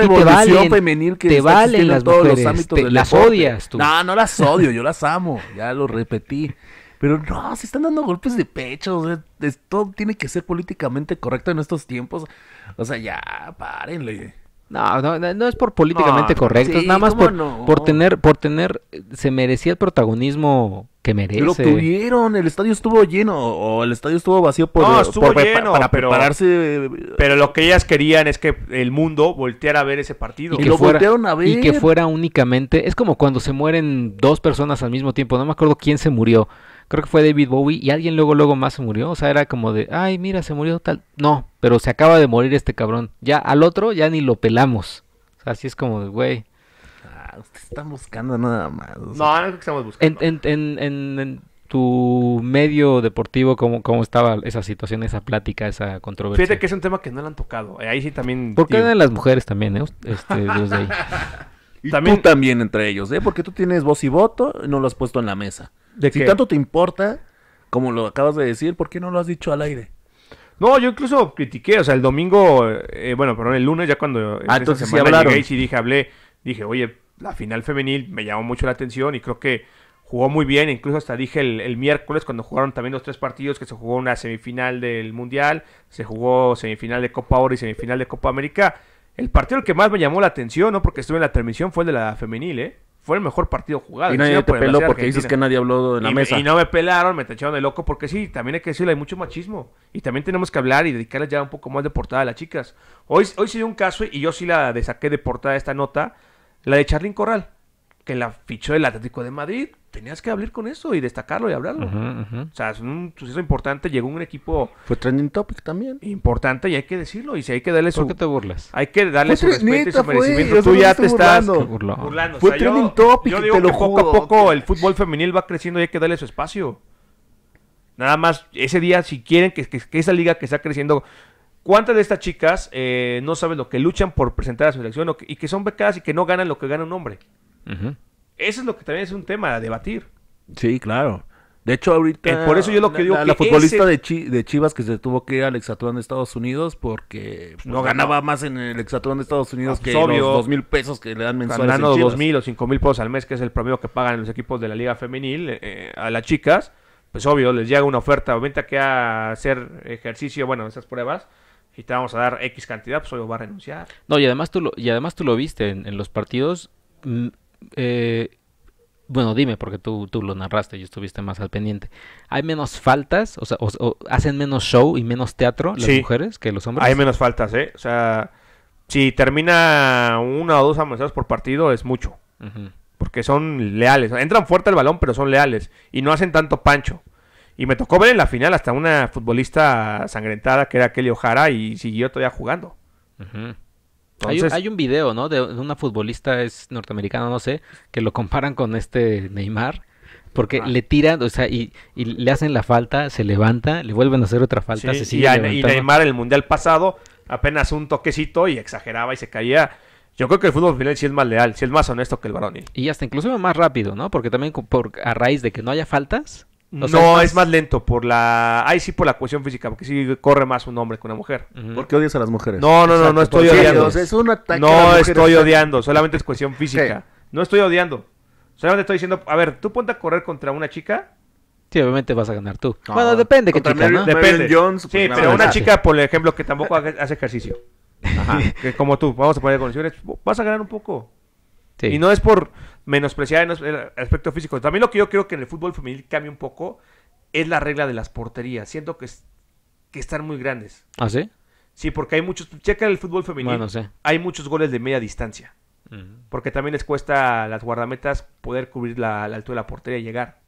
femenil que te valen las mujeres, las odias tú. No, no las odio, yo las amo, ya lo repetí. Pero no, se están dando golpes de pecho. todo tiene que ser políticamente correcto en estos tiempos. O sea, ya, párenle. No, no, no es por políticamente correcto, es nada más por, tener, por tener, se merecía el protagonismo que merece. Lo tuvieron, el estadio estuvo lleno, o el estadio estuvo vacío por, para, pero, lo que ellas querían es que el mundo volteara a ver ese partido. que, lo voltearon a ver. Y que fuera únicamente, es como cuando se mueren dos personas al mismo tiempo, no me acuerdo quién se murió creo que fue David Bowie, y alguien luego, luego más se murió. O sea, era como de, ay, mira, se murió tal. No, pero se acaba de morir este cabrón. Ya al otro ya ni lo pelamos. O sea, así es como de, güey. Ah, ustedes están buscando nada más. No, no es que estamos buscando. En, en, en, en, tu medio deportivo, ¿cómo, ¿cómo estaba esa situación, esa plática, esa controversia? Fíjate que es un tema que no le han tocado. Eh, ahí sí también. Porque eran las mujeres también, eh? Este, tú también entre ellos, ¿eh? Porque tú tienes voz y voto, no lo has puesto en la mesa. ¿De si tanto te importa, como lo acabas de decir, ¿por qué no lo has dicho al aire? No, yo incluso critiqué, o sea, el domingo, eh, eh bueno, perdón, el lunes ya cuando ah, entonces sí hablaron. y dije, hablé, dije, oye, la final femenil me llamó mucho la atención y creo que jugó muy bien, incluso hasta dije el, miércoles cuando jugaron también los tres partidos que se jugó una semifinal del Mundial, se jugó semifinal de Copa Oro y semifinal de Copa América. El partido que más me llamó la atención, ¿no? Porque estuve en la transmisión fue el de la femenil, ¿eh? fue el mejor partido jugado. Y nadie te peló porque dices que nadie habló de la mesa. Y no me pelaron, me tacharon de loco, porque sí, también hay que decirle, hay mucho machismo. Y también tenemos que hablar y dedicarle ya un poco más de portada a las chicas. Hoy, hoy se dio un caso, y yo sí la saqué de portada esta nota, la de Charlyn Corral, que la fichó el Atlético de Madrid tenías que hablar con eso y destacarlo y hablarlo. O sea, es un suceso importante. Llegó un equipo. Fue trending topic también. Importante y hay que decirlo. Y si hay que darle su. ¿Por qué te burlas? Hay que darle su respeto y su merecimiento. Tú ya te estás burlando. Fue trending topic. Yo te poco a poco el fútbol femenil va creciendo y hay que darle su espacio. Nada más, ese día, si quieren que, esa liga que está creciendo. ¿Cuántas de estas chicas eh, no saben lo que luchan por presentar a su selección y que son becadas y que no ganan lo que gana un hombre? Eso es lo que también es un tema a debatir. Sí, claro. De hecho, ahorita. Eh, por eso yo lo que digo. La, futbolista de, de Chivas que se tuvo que ir al Exatlón de Estados Unidos porque pues, no ganaba más en el Exatlón de Estados Unidos que los dos mil pesos que le dan mensuales. Ganando dos mil o cinco mil pesos al mes, que es el promedio que pagan los equipos de la Liga Femenil eh, eh, a las chicas. Pues obvio, les llega una oferta. Vente que a hacer ejercicio, bueno, esas pruebas y te vamos a dar X cantidad, pues obvio va a renunciar. No, y además tú lo, y además tú lo viste en los partidos mm, eh, bueno, dime, porque tú, lo narraste y estuviste más al pendiente. ¿Hay menos faltas? O sea, ¿hacen menos show y menos teatro las mujeres que los hombres? Hay menos faltas, ¿eh? O sea, si termina una o dos amenazas por partido, es mucho. Porque son leales. Entran fuerte al balón, pero son leales. Y no hacen tanto pancho. Y me tocó ver en la final hasta una futbolista sangrentada que era Kelly Ojara y siguió todavía jugando. ajá hay, un video, ¿no? De, una futbolista, es norteamericana, no sé, que lo comparan con este Neymar. Porque ah. le tiran, o sea, y, le hacen la falta, se levanta, le vuelven a hacer otra falta, se sigue y, Neymar en el Mundial pasado apenas un toquecito y exageraba y se caía. Yo creo que el fútbol final sí es más leal, sí es más honesto que el varón. Y hasta incluso más rápido, ¿no? Porque también por, a raíz de que no haya faltas, no, es más lento por la. Ay, sí, por la cuestión física, porque sí corre más un hombre que una mujer. ¿Por qué Porque odias a las mujeres. No, no, no, no estoy odiando. Es no estoy odiando, solamente es cuestión física. No estoy odiando. Solamente estoy diciendo, a ver, tú ponte a correr contra una chica. Sí, obviamente vas a ganar tú. Bueno, depende que chica, ¿no? Depende. sí, pues, pero una chica, por ejemplo, que tampoco hace ejercicio. Ajá. que como tú, vamos a poner condiciones, vas a ganar un poco. Sí. Y no es por menospreciar el aspecto físico. También lo que yo creo que en el fútbol femenil cambia un poco es la regla de las porterías. Siento que, que están muy grandes. ¿Ah, sí? Sí, porque hay muchos. Checa el fútbol femenil. Hay muchos goles de media distancia. Porque también les cuesta a las guardametas poder cubrir la, altura de la portería y llegar.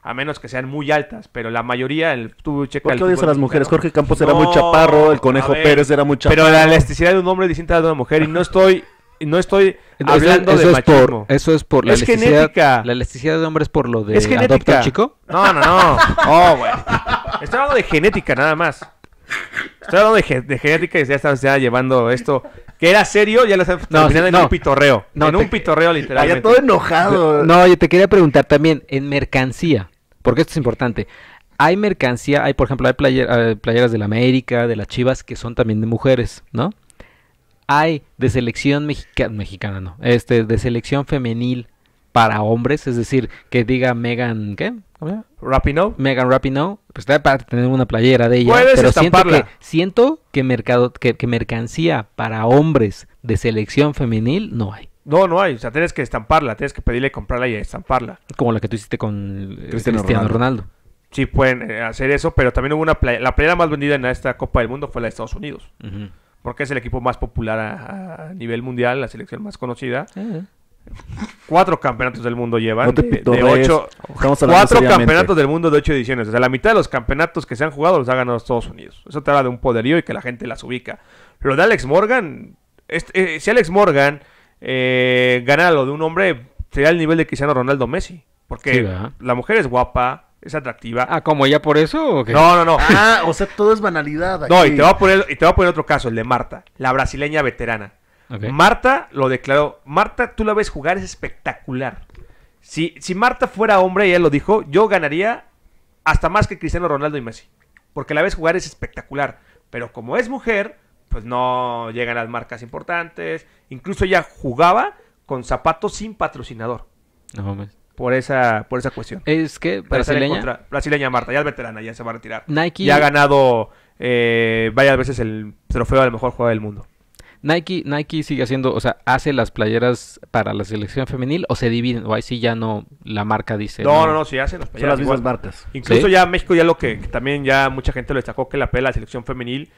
A menos que sean muy altas, pero la mayoría. El, tú qué a las mujeres? Jorge Campos era muy chaparro, el Conejo Pérez era muy chaparro. Pero la elasticidad de un hombre es distinta a la de una mujer. Y no estoy no estoy hablando de eso de eso es por la es elasticidad, genética. La elasticidad de hombres por lo de es genética. chico. No, no, no. Oh, güey. Estoy hablando de genética nada más. Estoy hablando de, genética y ya estás ya llevando esto que era serio, ya lo estás no, terminando en un pitorreo. No, en un pitorreo literalmente. Ya todo enojado. No, yo te quería preguntar también en mercancía, porque esto es importante. Hay mercancía, hay por ejemplo, hay eh, playeras de la América, de las Chivas que son también de mujeres, ¿no? hay de selección mexicana, no, este, de selección femenil para hombres, es decir, que diga Megan, ¿qué? Rapinoe. Megan Rapinoe, pues está para tener una playera de ella, pero siento que, mercado que, mercancía para hombres de selección femenil no hay. No, no hay. O sea, tienes que estamparla, tienes que pedirle comprarla y estamparla. Como la que tú hiciste con eh, Cristiano, Ronaldo. Sí, pueden eh, hacer eso, pero también hubo una playa, la playera más vendida en esta Copa del Mundo fue la de Estados Unidos porque es el equipo más popular a, nivel mundial, la selección más conocida. Ah, eh. Cuatro campeonatos del mundo llevan. de, ocho, cuatro campeonatos del mundo de ocho ediciones. O sea, la mitad de los campeonatos que se han jugado los ha ganado Estados Unidos. Eso te habla de un poderío y que la gente las ubica. Lo de Alex Morgan, este, eh, si Alex Morgan eh, gana lo de un hombre, sería el nivel de Cristiano Ronaldo Messi. Porque la mujer es guapa, es atractiva. Ah, ¿como ella por eso? No, no, no. Ah, o sea, todo es banalidad. No, y te, voy a poner, y te a poner otro caso, el de Marta, la brasileña veterana. Marta lo declaró. Marta, tú la ves jugar, es espectacular. Si, Marta fuera hombre, y él lo dijo, yo ganaría hasta más que Cristiano Ronaldo y Messi. Porque la ves jugar es espectacular. Pero como es mujer, pues no llegan las marcas importantes. Incluso ella jugaba con zapatos sin patrocinador. No mames por esa, por esa cuestión. Es que brasileña. brasileña Marta, ya es veterana, ya se va a retirar. Nike. Ya ha ganado eh, varias veces el trofeo al mejor jugador del mundo. Nike, Nike sigue haciendo, o sea, hace las playeras para la selección femenil o se dividen, o ahí sí ya no la marca dice. No, no, no, sí hacen las playeras. Son las mismas marcas. Incluso ya México ya lo que, también ya mucha gente lo destacó que la pela la selección femenil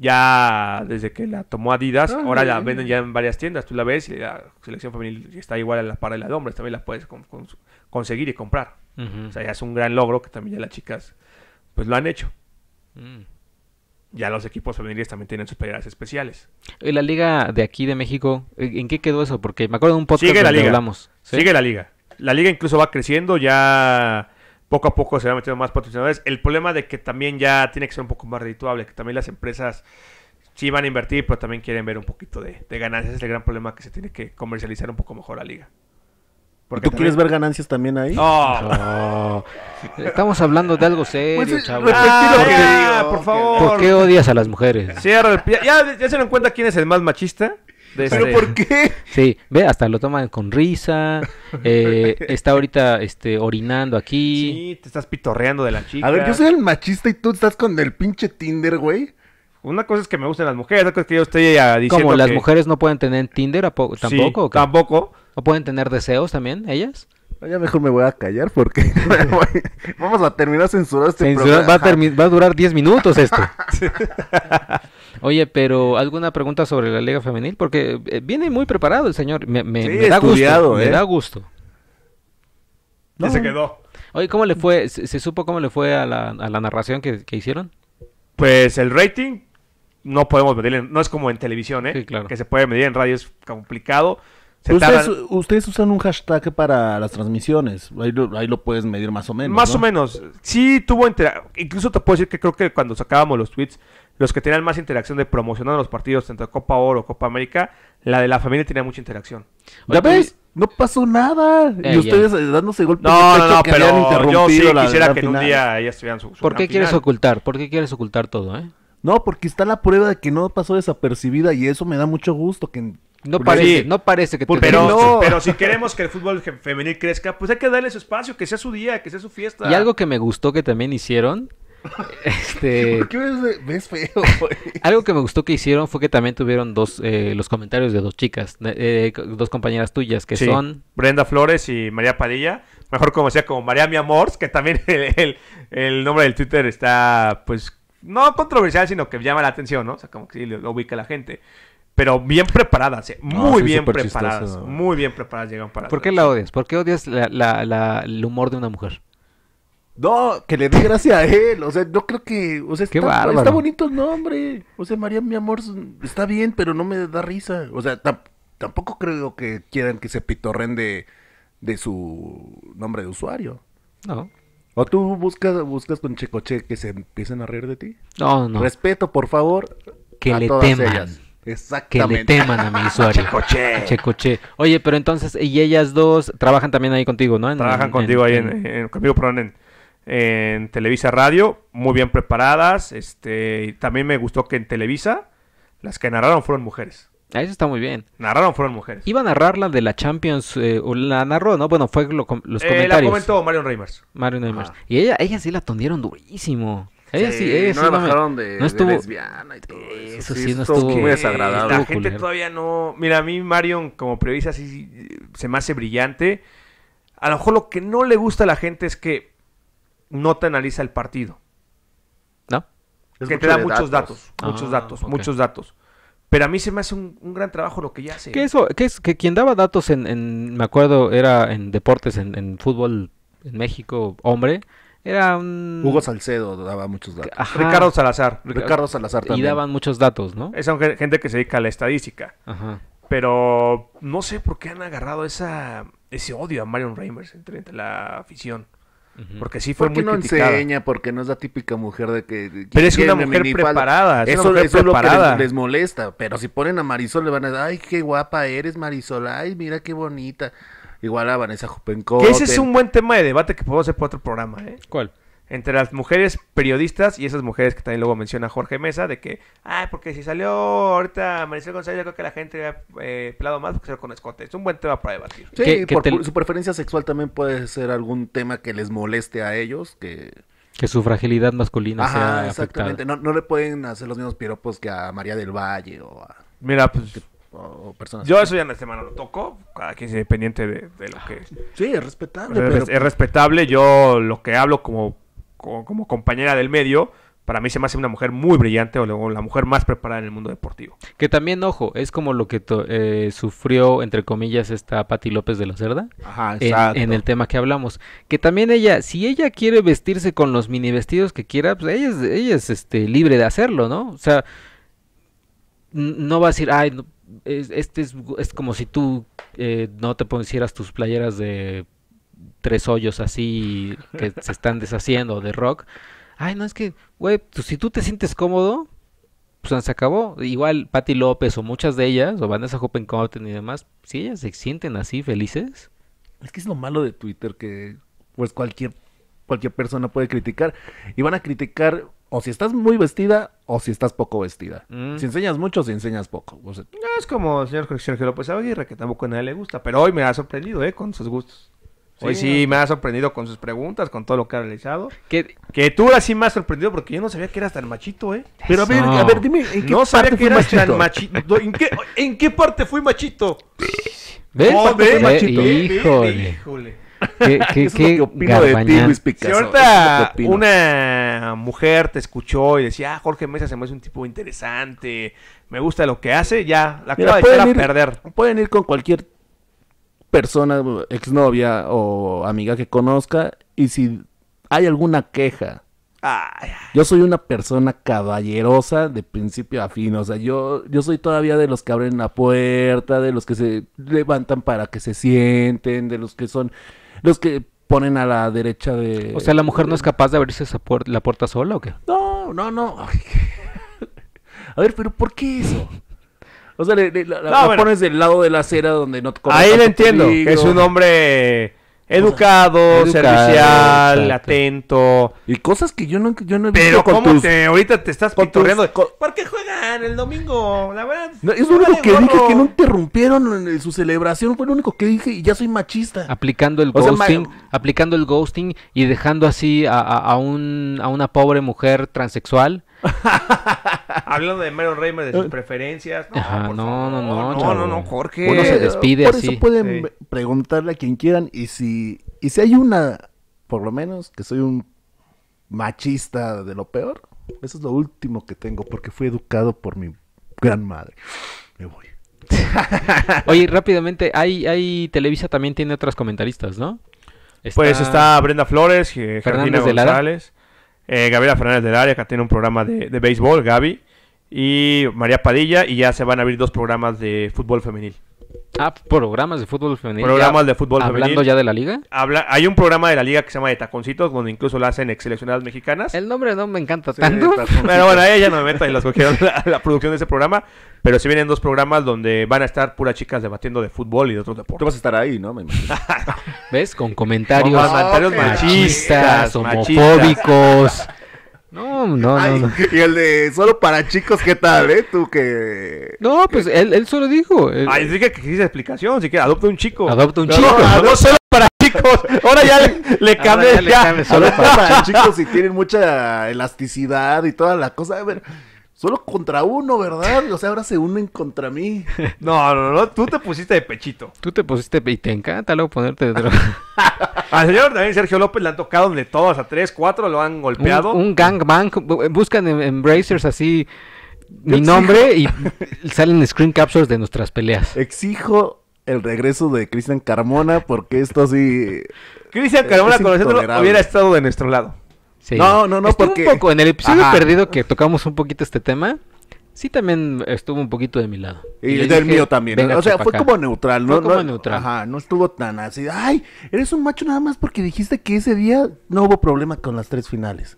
ya desde que la tomó Adidas, ah, ahora la venden ya en varias tiendas. Tú la ves y la selección femenil está igual a la par de la de hombres, también la puedes conseguir y comprar. O sea, ya es un gran logro que también ya las chicas pues lo han hecho. Mm. Ya los equipos femeniles también tienen sus peleas especiales. ¿Y eh, la liga de aquí de México, eh, en qué quedó eso? Porque me acuerdo de un podcast la liga. hablamos. Sigue la liga. La liga incluso va creciendo, ya poco a poco se van metiendo más patrocinadores. El problema de que también ya tiene que ser un poco más redituable, que también las empresas sí van a invertir, pero también quieren ver un poquito de, ganancias. Es el gran problema que se tiene que comercializar un poco mejor la liga. Porque ¿Tú quieres ver ganancias también ahí? No. Estamos hablando de algo serio, pues, chaval. Ah, por favor. ¿Por qué odias a las mujeres? Cierra el Ya, ya se dan cuenta quién es el más machista. ¿Pero este. por qué? Sí, ve, hasta lo toman con risa. Eh, está ahorita este, orinando aquí. Sí, te estás pitorreando de la chica. A ver, yo soy el machista y tú estás con el pinche Tinder, güey. Una cosa es que me gustan las mujeres, otra cosa es que yo estoy ya ah, diciendo. Como las mujeres no pueden tener Tinder tampoco. Sí, tampoco. ¿No pueden tener deseos también ellas? Ya mejor me voy a callar porque vamos a terminar censurando este Va a, va a durar 10 minutos esto. Oye, pero ¿alguna pregunta sobre la Liga Femenil? Porque eh, viene muy preparado el señor. Me, me, da gusto. Me da gusto. ¿eh? No. se quedó. Oye, ¿cómo le fue? ¿Se, supo cómo le fue a la, narración que, hicieron? Pues el rating no podemos medirle. No es como en televisión, ¿eh? claro. Que se puede medir en radio, es complicado. Ustedes, usan un hashtag para las transmisiones. Ahí lo, puedes medir más o menos. Más o menos. Sí, tuvo. Incluso te puedo decir que creo que cuando sacábamos los tweets, los que tenían más interacción de promocionar los partidos, entre Copa Oro, Copa América, la de la familia tenía mucha interacción. ¿Ya ves? No pasó nada. Eh, y ustedes eh, dándose golpes no, no, no, pero yo sí quisiera que un día ellas tuvieran su, ¿Por qué quieres ocultar? ¿Por qué quieres ocultar todo, eh? No, porque está la prueba de que no pasó desapercibida y eso me da mucho gusto que no parece, no parece que te pero, pero si queremos que el fútbol femenil crezca, pues hay que darle su espacio, que sea su día, que sea su fiesta. Y algo que me gustó que también hicieron este, ves, feo, Algo que me gustó que hicieron fue que también tuvieron dos eh, los comentarios de dos chicas, eh, dos compañeras tuyas, que son Brenda Flores y María Padilla, mejor como decía como María Mi Amor, que también el, nombre del Twitter está, pues, no controversial, sino que llama la atención, ¿no? O sea, como que sí lo ubica la gente. Pero bien preparadas, eh. muy bien preparadas, muy bien preparadas llegan para. ¿Por qué la odias? ¿Por qué odias el humor de una mujer? No, que le dé gracia a él. O sea, no creo que. O sea, está, está, bonito el nombre. O sea, María, mi amor, está bien, pero no me da risa. O sea, tampoco creo que quieran que se pitorren de, de su nombre de usuario. No. ¿O tú buscas, buscas con Checoche que se empiecen a reír de ti? No, no. Respeto, por favor. Que le teman. Exactamente. Que le teman a mi usuario. Checoche. Checoche. Oye, pero entonces, y ellas dos trabajan también ahí contigo, ¿no? trabajan contigo en, ahí conmigo, perdón, en, en Televisa Radio, muy bien preparadas. Este, también me gustó que en Televisa las que narraron fueron mujeres. Ah, eso está muy bien. Narraron fueron mujeres. Iba a narrar la de la Champions, eh, o la narró, ¿no? Bueno, fue los eh, comentarios. la comentó Marion Reimers. Marion Reimers. Y ella, ella sí la atondieron durísimo. Ella sí, no la bajaron de, lesbiana y todo eso. sí, no estuvo muy desagradable. La gente todavía no... Mira, a mí Marion como periodista sí se me hace brillante. A lo mejor lo que no le gusta a la gente es que no te analiza el partido. ¿No? Es que te da muchos datos, muchos ah, datos, muchos datos. Pero a mí se me hace un, gran trabajo lo que ya hace. Que eso, que es que quien daba datos en, me acuerdo, era en deportes, en, fútbol en México, hombre, era un... Hugo Salcedo daba muchos datos. Ricardo Salazar. Ricardo Salazar también. Y daban muchos datos, ¿no? Es gente que se dedica a la estadística. Ajá. Pero no sé por qué han agarrado esa, ese odio a Marion Reimers entre la afición. Porque sí fue muy no enseña? Porque no es la típica mujer de que... pero es una mujer preparada. eso, es lo que les, molesta. Pero si ponen a Marisol, le van a decir, ay, qué guapa eres, Marisol. Ay, mira qué bonita. Igual a Vanessa Jupenco. ese es un buen tema de debate que podemos hacer para otro programa, ¿eh? ¿Cuál? entre las mujeres periodistas y esas mujeres que también luego menciona Jorge Mesa, de que, ay, porque si salió ahorita Maricel González, yo creo que la gente ha eh, pelado más porque salió con escote. Es un buen tema para debatir. Sí, su preferencia sexual también puede ser algún tema que les moleste a ellos, que... Que su fragilidad masculina sea exactamente. No, no le pueden hacer los mismos piropos que a María del Valle o a... Mira, pues... Yo eso ya en este semana lo toco, cada quien es independiente de, lo que... Sí, es respetable. es respetable, yo lo que hablo como como, compañera del medio, para mí se me hace una mujer muy brillante o la mujer más preparada en el mundo deportivo. Que también, ojo, es como lo que eh, sufrió, entre comillas, esta Patti López de la Cerda en, el tema que hablamos. Que también ella, si ella quiere vestirse con los mini vestidos que quiera, pues ella es, ella este, libre de hacerlo, ¿no? O sea, no va a decir, ay, este es, como si tú eh, no te pusieras tus playeras de tres hoyos así que se están deshaciendo de rock. Ay, no, es que, güey, pues, si tú te sientes cómodo, pues se acabó. Igual Patti López o muchas de ellas, o Vanessa Court y demás, si ellas se sienten así felices. Es que es lo malo de Twitter, que pues cualquier, cualquier persona puede criticar. Y van a criticar o si estás muy vestida o si estás poco vestida. Mm. Si enseñas mucho, o si enseñas poco. no, es como el señor Sergio López Aguirre, que tampoco a nadie le gusta, pero hoy me ha sorprendido, ¿eh? Con sus gustos. Hoy sí, me ha sorprendido con sus preguntas, con todo lo que ha realizado. Que tú ahora sí me has sorprendido porque yo no sabía que eras tan machito, ¿eh? Pero a ver, a ver dime, ¿en qué no parte sabía que eras machito? tan machito. ¿En qué, parte fui machito? ve, machito. Híjole. híjole. ¿Qué, qué, de ti, Luis Picasso. Si ahorita una mujer te escuchó y decía, ah, Jorge Mesa se me hace un tipo interesante, me gusta lo que hace, ya la acaba de echar a perder. Pueden ir con cualquier persona, exnovia o amiga que conozca y si hay alguna queja. yo soy una persona caballerosa de principio a fin, o sea, yo, yo soy todavía de los que abren la puerta, de los que se levantan para que se sienten, de los que son, los que ponen a la derecha de... O sea, ¿la mujer no es capaz de abrirse esa la puerta sola o qué? No, no, no. a ver, pero ¿por qué eso? O sea, le, la, pones del lado de la acera donde no te Ahí le entiendo, que es un hombre educado, servicial, atento. Y cosas que yo no, he visto Pero ¿cómo te, ahorita te estás pitorreando? ¿Por qué juegan el domingo? La verdad. No, es lo único que dije, que no interrumpieron en su celebración. Fue lo único que dije y ya soy machista. Aplicando el ghosting, aplicando el ghosting y dejando así a, a, un, a una pobre mujer transexual. Hablando de Mero Reimer, de sus eh, preferencias. No, no, no, no, no, no, Jorge. Uno se despide así. Por eso pueden preguntarle a quien quieran y si, y si hay una, por lo menos, que soy un machista de lo peor, eso es lo último que tengo porque fui educado por mi gran madre. Me voy. Oye, rápidamente, hay, hay Televisa también tiene otras comentaristas, ¿no? Pues está Brenda Flores, eh, Fernández de González, eh, Gabriela Fernández del Área, que tiene un programa de, de béisbol, Gaby y María Padilla y ya se van a abrir dos programas de fútbol femenil. Ah, programas de fútbol femenil. Programas de fútbol femenil. ¿Hablando ya de la liga? Habla, hay un programa de la liga que se llama de Taconcitos, donde incluso lo hacen ex seleccionadas mexicanas. El nombre no me encanta tanto. Pero bueno, ella no me meta y las cogieron la, producción de ese programa. Pero sí vienen dos programas donde van a estar puras chicas debatiendo de fútbol y de otros deportes. Tú vas a estar ahí, ¿no? ¿Ves? Con comentarios, comentarios machistas, homofóbicos. No, no, no, Y el de solo para chicos, ¿qué tal, eh? Tú que. No, pues él, solo dijo. Ay, que quisiste explicación, así que adopta un chico. Adopta un chico. No, solo para chicos. Ahora ya le, cambia solo para... chicos y tienen mucha elasticidad y toda la cosa. A ver. Solo contra uno, ¿verdad? O sea, ahora se unen contra mí. No, no, no, tú te pusiste de pechito. Tú te pusiste y te encanta luego ponerte de droga. Al señor también Sergio López le han tocado de todos, a tres, cuatro lo han golpeado. Un, gangbang, buscan en, Bracers así mi nombre y salen screen captures de nuestras peleas. Exijo el regreso de Cristian Carmona porque esto así... Cristian eh, Carmona con centro hubiera estado de nuestro lado. Sí. No, no, no, porque... un poco en el episodio perdido que tocamos un poquito este tema sí también estuvo un poquito de mi lado. Y, del mío también. O sea, fue como neutral, ¿no? Fue como neutral. Ajá, no estuvo tan así. Ay, eres un macho nada más porque dijiste que ese día no hubo problema con las tres finales.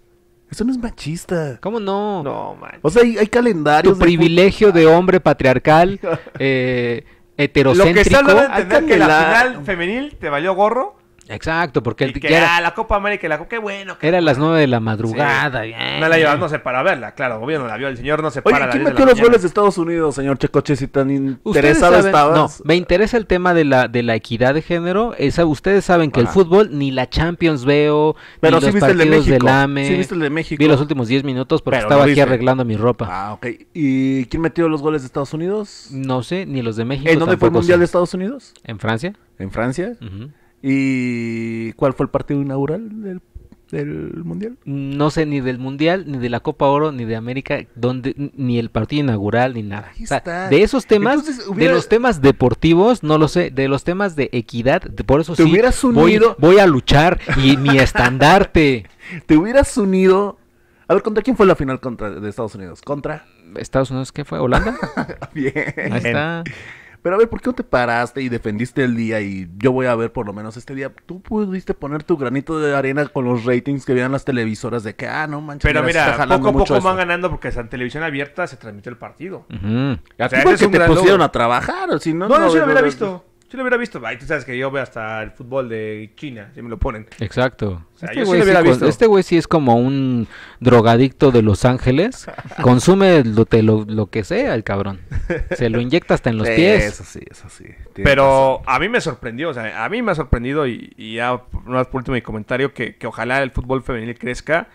Eso no es machista. ¿Cómo no? No, man. O sea, hay, calendarios. Tu privilegio de hombre patriarcal, eh, heterocéntrico. Lo que de entender que la final femenil te valió gorro Exacto, porque y que, era, ah, la Copa América, la, qué bueno. Qué era a las 9 de la madrugada. Bien, no la llevas, no se para verla, claro, el gobierno la vio, el señor no se Oye, para. ¿Quién metió los goles de Estados Unidos, señor Checoche, si tan interesado estabas? No, me interesa el tema de la, de la equidad de género. Esa, ustedes saben que el fútbol ni la Champions veo, Pero ni los partidos de México. AME. Sí viste el de México. Vi los últimos diez minutos porque estaba aquí arreglando mi ropa. Ah, ok. ¿Y quién metió los goles de Estados Unidos? No sé, ni los de México. ¿En dónde fue el Mundial de Estados Unidos? En Francia. ¿En Francia? ¿Y cuál fue el partido inaugural del, Mundial? No sé ni del Mundial, ni de la Copa Oro, ni de América, donde, ni el partido inaugural, ni nada. de esos temas, de los temas deportivos, no lo sé, de los temas de equidad, por eso ¿Te hubieras unido... voy, a luchar y mi estandarte. Te hubieras unido... A ver, ¿contra quién fue la final contra de Estados Unidos? ¿Contra? Estados Unidos, ¿qué fue? ¿Holanda? Bien. Ahí está. Pero a ver, ¿por qué no te paraste y defendiste el día? Y yo voy a ver por lo menos este día. Tú pudiste poner tu granito de arena con los ratings que veían las televisoras de que, ah, no manches. Pero mira, poco a poco van ganando porque en televisión abierta se transmite el partido. te pusieron a trabajar, no. No, yo no, hubiera visto si lo hubiera visto. tú sabes que yo veo hasta el fútbol de China, si me lo ponen. Exacto. Este, este, güey sí, es como un drogadicto de Los Ángeles. Consume lo, te, lo, que sea el cabrón. Se lo inyecta hasta en los pies. Eso sí, eso sí. Pero a mí me sorprendió, o sea, a mí me ha sorprendido y, y ya por último mi comentario, que, ojalá el fútbol femenil crezca.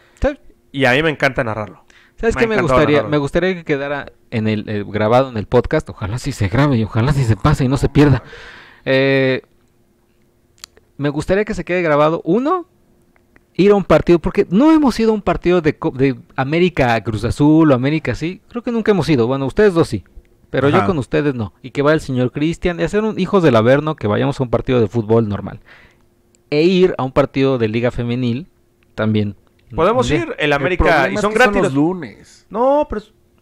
Y a mí me encanta narrarlo. ¿Sabes qué me gustaría? Me gustaría que quedara en el, eh, grabado en el podcast. Ojalá sí se grabe y ojalá sí se pase y no se pierda. Eh, me gustaría que se quede grabado uno, ir a un partido, porque no hemos ido a un partido de, América Cruz Azul o América sí, creo que nunca hemos ido, bueno, ustedes dos sí, pero yo con ustedes no, y que vaya el señor Cristian, y hacer un hijos del Averno, que vayamos a un partido de fútbol normal, e ir a un partido de Liga Femenil también. Podemos ir, el América, y son gratis. los lunes. No, pero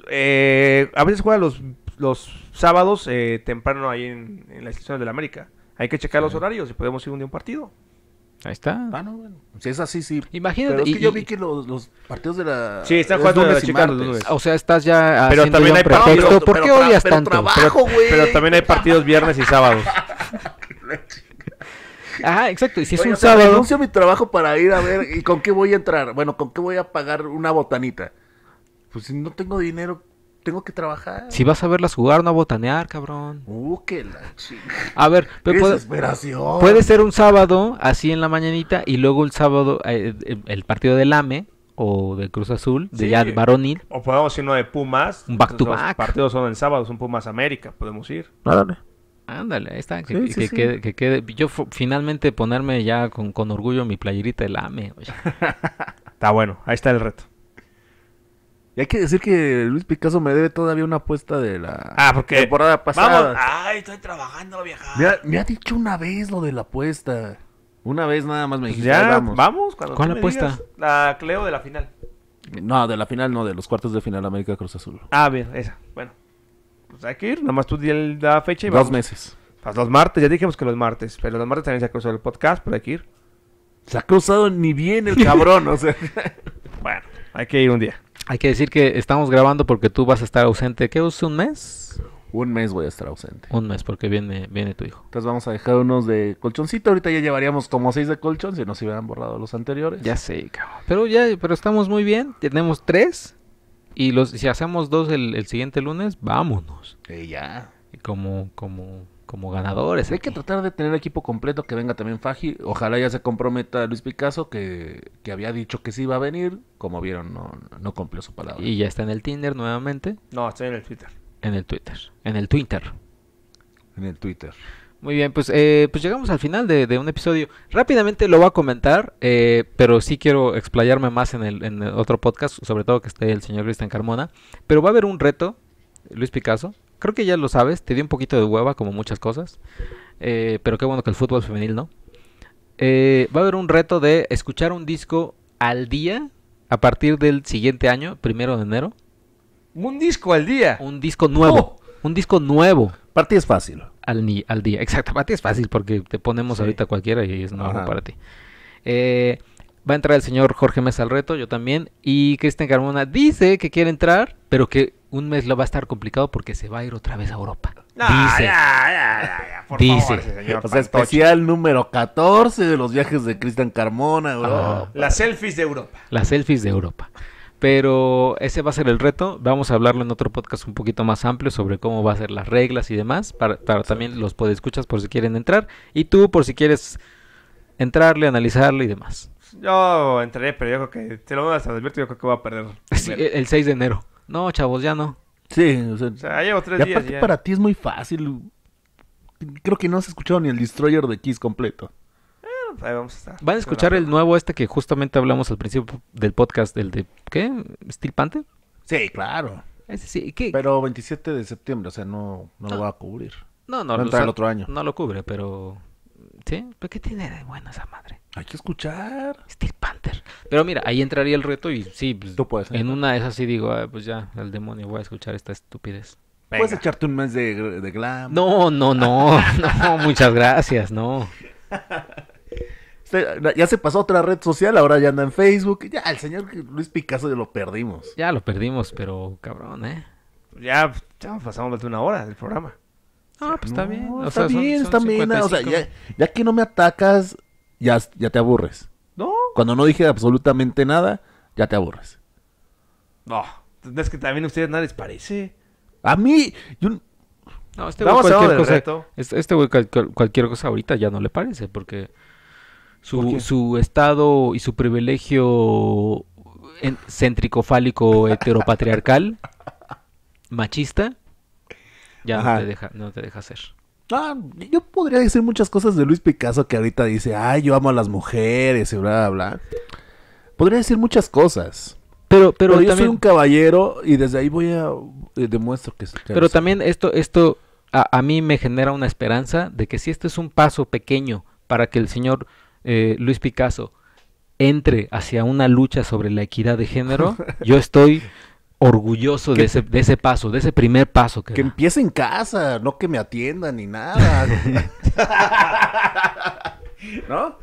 eh, a veces juega los los sábados eh, temprano ahí en, en las estaciones de la América. Hay que checar los horarios y podemos ir un día un partido. Ahí está. Ah, bueno. Si es así, sí. Imagínate. que yo vi que los, los, partidos de la. Sí, están jugando de la chica O sea, estás ya. Pero también hay partidos. ¿Por qué odias tanto? pero, también hay partidos viernes y sábados. Ajá, exacto. Y si es un sábado... sea, sábado. mi trabajo para ir a ver. ¿Y con qué voy a entrar? Bueno, ¿con qué voy a pagar una botanita? Pues si no tengo dinero, tengo que trabajar. Si vas a verlas jugar, no a botanear, cabrón. Uh, qué la A ver, puede, puede ser un sábado, así en la mañanita, y luego el sábado eh, eh, el partido del AME o de Cruz Azul, de ya varonil. O podemos ir uno de Pumas. Un back to Los partidos son el sábado, son Pumas América, podemos ir. Ándale. Ándale, ahí está. Que, quede, que quede, Yo finalmente ponerme ya con, orgullo mi playerita del AME. está bueno, ahí está el reto. Y hay que decir que Luis Picasso me debe todavía una apuesta de la ah, temporada pasada. Vamos, ay, estoy trabajando, vieja. Me ha, me ha, dicho una vez lo de la apuesta. Una vez nada más me pues dijiste, ya, vamos. ¿Cuál apuesta? la Cleo de la final. No, de la final no, de los cuartos de final América Cruz Azul. Ah, bien, esa. Bueno. Pues hay que ir, nada más tú di la fecha y Dos meses. Pues los martes, ya dijimos que los martes, pero los martes también se ha cruzado el podcast, pero hay que ir. Se ha cruzado ni bien el cabrón, o sea. bueno, hay que ir un día. Hay que decir que estamos grabando porque tú vas a estar ausente, ¿qué es? ¿Un mes? Un mes voy a estar ausente. Un mes, porque viene, viene tu hijo. Entonces vamos a dejar unos de colchoncito. Ahorita ya llevaríamos como seis de colchón si no se hubieran borrado los anteriores. Ya sé, cabrón. Pero ya, pero estamos muy bien. Tenemos tres. Y los, si hacemos dos el, siguiente lunes, vámonos. Eh, y ya. como, como como ganadores. Hay que tratar de tener equipo completo, que venga también Faji. Ojalá ya se comprometa Luis Picasso, que, había dicho que sí iba a venir. Como vieron, no, no cumplió su palabra. Y ya está en el Tinder nuevamente. No, está en el Twitter. En el Twitter. En el Twitter. En el Twitter. Muy bien, pues, eh, pues llegamos al final de, de, un episodio. Rápidamente lo voy a comentar, eh, pero sí quiero explayarme más en el, en otro podcast, sobre todo que esté el señor Cristian Carmona. Pero va a haber un reto, Luis Picasso, Creo que ya lo sabes, te dio un poquito de hueva como muchas cosas, eh, pero qué bueno que el fútbol femenil no. Eh, va a haber un reto de escuchar un disco al día a partir del siguiente año, primero de enero. Un disco al día. Un disco nuevo. ¡Oh! Un disco nuevo. Para ti es fácil. Al, día, exacto. Para ti es fácil porque te ponemos ahorita cualquiera y es nuevo para ti. Eh, va a entrar el señor Jorge Mesa al reto, yo también. Y Cristian Carmona dice que quiere entrar, pero que un mes lo va a estar complicado porque se va a ir otra vez a Europa. dice. dice. Favor, señor especial número 14 de los viajes de Cristian Carmona. Ah, las selfies de Europa. Las selfies de Europa. Pero ese va a ser el reto. Vamos a hablarlo en otro podcast un poquito más amplio sobre cómo va a ser las reglas y demás. Para, también los escuchar por si quieren entrar. Y tú por si quieres entrarle, analizarlo y demás. Yo entraré, pero yo creo que te lo voy a advertir, yo creo que voy a perder. el 6 de enero. No, chavos, ya no. Sí, o sea, ya llevo tres y días. Aparte, para ti es muy fácil. Creo que no has escuchado ni el Destroyer de Kiss completo. Eh, ahí vamos a estar. ¿Van a escuchar el nuevo este que justamente hablamos al principio del podcast, el de ¿qué? ¿Steel Panther? Sí, claro. Ese sí. ¿Qué? Pero 27 de septiembre, o sea, no, no, lo va a cubrir. No, no, va el otro año. No lo cubre, pero ¿Sí? ¿Pero qué tiene de bueno esa madre? Hay que escuchar. Steel Panther. Pero mira, ahí entraría el reto y sí, pues, Tú puedes, en ¿eh? una de esas sí digo, ah, pues ya, al demonio voy a escuchar esta estupidez. Puedes echarte un mes de, de glam. No, no, no, no, muchas gracias, no. Este, ya se pasó otra red social, ahora ya anda en Facebook. Ya, el señor Luis Picasso ya lo perdimos. Ya lo perdimos, pero cabrón, ¿eh? Ya, ya pasamos más de una hora del programa. Ah, pues está bien. está bien, está bien. O sea, ya, que no me atacas, ya, ya te aburres. No. Cuando no dije absolutamente nada, ya te aburres. No. Es que también a ustedes nada les parece. A mí, No, este güey cualquier cosa... Este ahorita ya no le parece, porque... Su, su estado y su privilegio céntrico, fálico, heteropatriarcal, machista, ya no te, deja, no te deja hacer. Ah, yo podría decir muchas cosas de Luis Picasso que ahorita dice, ay, yo amo a las mujeres y bla, bla, bla. Podría decir muchas cosas. Pero, pero, yo soy un caballero y desde ahí voy a eh, demuestro que Pero también esto, esto a, a, mí me genera una esperanza de que si este es un paso pequeño para que el señor eh, Luis Picasso entre hacia una lucha sobre la equidad de género, yo estoy orgulloso de, ese, de ese paso, de ese primer paso. Que, empiece en casa, no que me atiendan ni nada. ¿No?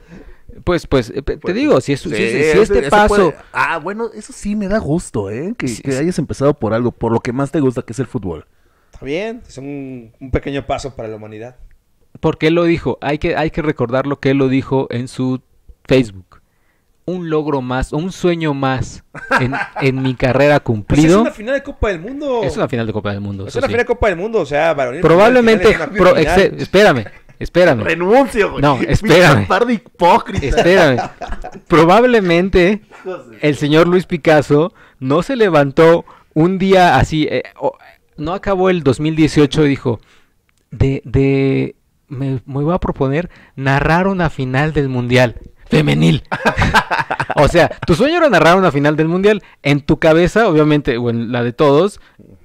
Pues, pues, eh, te pues, digo, si, este paso... Ah, bueno, eso sí me da gusto, ¿eh? Que, hayas empezado por algo, por lo que más te gusta, que es el fútbol. Está bien, es un, pequeño paso para la humanidad. Porque él lo dijo, hay que, hay que recordar lo que él lo dijo en su Facebook un logro más, un sueño más en, mi carrera cumplido. es una final de Copa del Mundo. Es una final de Copa del Mundo. Es una final de Copa del Mundo, o sea, Probablemente, espérame, espérame. Renuncio, güey. No, espérame. par de hipócritas... Espérame. Probablemente el señor Luis Picasso no se levantó un día así, eh, no acabó el 2018 y dijo, de, de, me, me voy a proponer narrar una final del Mundial femenil. o sea, tu sueño era narrar una final del mundial. En tu cabeza, obviamente, o en la de todos,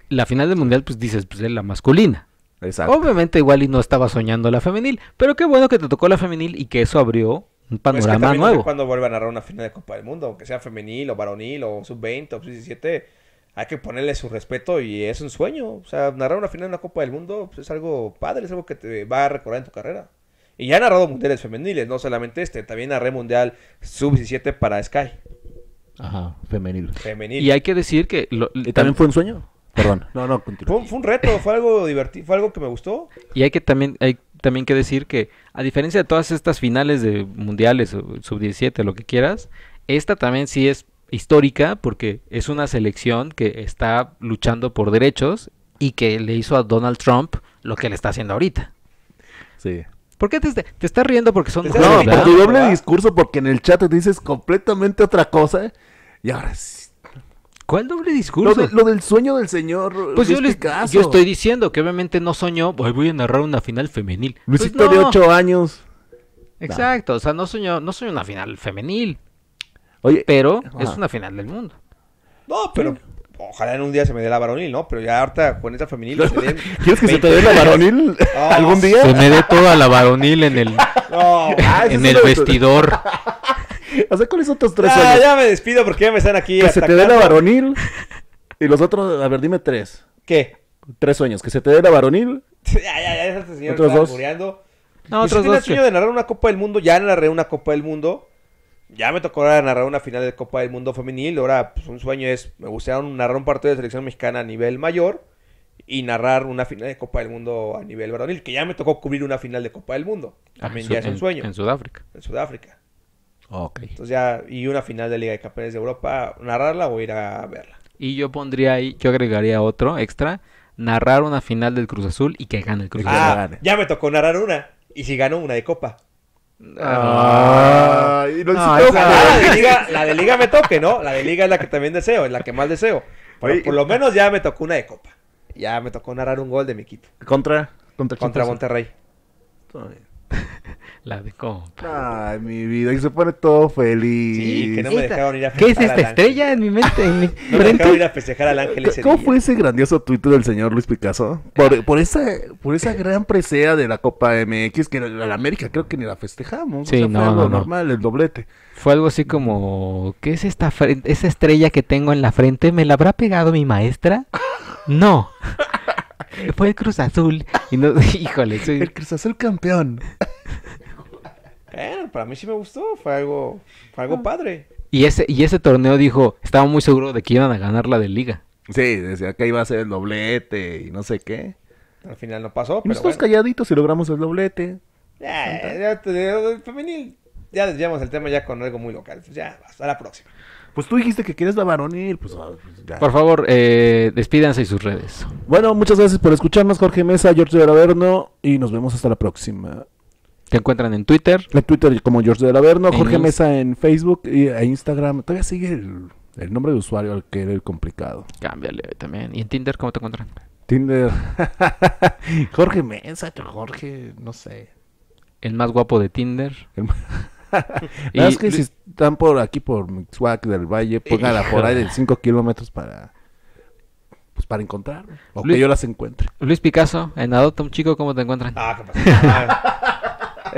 la final del mundial, pues dices, pues es la masculina. Exacto. Obviamente, igual y no estaba soñando la femenil, pero qué bueno que te tocó la femenil y que eso abrió un pues panorama nuevo. cuando vuelve a narrar una final de Copa del Mundo, aunque sea femenil o varonil o sub-20 o sub-17, hay que ponerle su respeto y es un sueño. O sea, narrar una final de una Copa del Mundo pues, es algo padre, es algo que te va a recordar en tu carrera. Y ya ha narrado mundiales femeniles, no solamente este, también narré mundial sub-17 para Sky. Ajá, femenil. Femenil. Y hay que decir que... también fue un sueño? Perdón. No, no, fue, fue, un reto, fue algo divertido, fue algo que me gustó. Y hay que también, hay también que decir que, a diferencia de todas estas finales de mundiales, sub-17, lo que quieras, esta también sí es histórica porque es una selección que está luchando por derechos y que le hizo a Donald Trump lo que le está haciendo ahorita. Sí. ¿Por qué te, estás riendo? Porque son... No, porque doble discurso, porque en el chat te dices completamente otra cosa ¿eh? y ahora sí. ¿Cuál doble discurso? Lo, del sueño del señor. Pues yo, este les, yo estoy diciendo que obviamente no soñó, Hoy voy a narrar una final femenil. Luisito pues de ocho años. Exacto, o sea, no soñó, no soñó una final femenil. Oye, pero es una final del mundo. No, pero Ojalá en un día se me dé la varonil, ¿no? Pero ya ahorita con esta femenil. ¿Quieres que se te dé la varonil algún día? Se me dé toda la varonil en el, ah, en el vestidor. O sea, ¿cuáles son tus tres sueños? Ya me despido porque ya me están aquí. Que se te dé la varonil. Y los otros, a ver, dime tres. ¿Qué? Tres sueños. Que se te dé la varonil. ya, ya, ya, ese señor ¿Otros dos? Muriendo. No, otros dos. sueño de narrar una Copa del Mundo. Ya narré una Copa del Mundo ya me tocó ahora narrar una final de Copa del Mundo Femenil. Ahora, pues, un sueño es, me gustaría narrar un partido de selección mexicana a nivel mayor y narrar una final de Copa del Mundo a nivel varonil, que ya me tocó cubrir una final de Copa del Mundo. Ah, También ya es un sueño. En, Sudáfrica. En Sudáfrica. Ok. Entonces ya, y una final de Liga de Campeones de Europa, narrarla o ir a verla. Y yo pondría ahí, yo agregaría otro extra, narrar una final del Cruz Azul y que gane el Cruz ah, Azul. ya me tocó narrar una. Y si ganó una de copa. Ah. Ah, la, de Liga, me toque, ¿no? La de Liga es la que también deseo, es la que más deseo. por lo menos ya me tocó una de Copa. Ya me tocó narrar un gol de mi equipo. ¿Contra? Contra, contra Monterrey. La de Copa. Ay, mi vida. Y se pone todo feliz. Sí, que no me dejaron ir a festejar. ¿Qué es esta estrella en mi mente? no me dejaron ir a festejar al ángel ese ¿Cómo fue ese grandioso tuit del señor Luis Picasso? Por, por, esa, por esa gran presea de la Copa MX que en la América creo que ni la festejamos. Sí, no, fue algo normal, el doblete. Fue algo así como: ¿Qué es esta esa estrella que tengo en la frente? ¿Me la habrá pegado mi maestra? No. fue el Cruz Azul. Y no, híjole, soy... El Cruz Azul campeón para mí sí me gustó, fue algo, algo ah. padre. Y ese, y ese torneo dijo, estaba muy seguro de que iban a ganar la de liga. Sí, decía que iba a ser el doblete y no sé qué. Al final no pasó, pero Nosotros calladitos y logramos el doblete. Ya, ya, ya, femenil, ya desviamos el tema ya con algo muy local. Pues ya, hasta la próxima. Pues tú dijiste que quieres la varonil, pues, ah, pues Por favor, eh, despídanse y sus redes. Bueno, muchas gracias por escucharnos, Jorge Mesa, George de y nos vemos hasta la próxima. Te encuentran en Twitter. En Twitter como George del Averno, Jorge Mesa en Facebook e Instagram. Todavía sigue el, nombre de usuario al que era el complicado. Cámbiale también. ¿Y en Tinder cómo te encuentran? Tinder. Jorge Mesa, Jorge, no sé. El más guapo de Tinder. que si están por aquí, por Mixwack del Valle, pónganla por ahí de 5 kilómetros para pues para encontrar o que yo las encuentre. Luis Picasso, en Adopta un Chico, ¿cómo te encuentran? Ah, ¿qué pasa?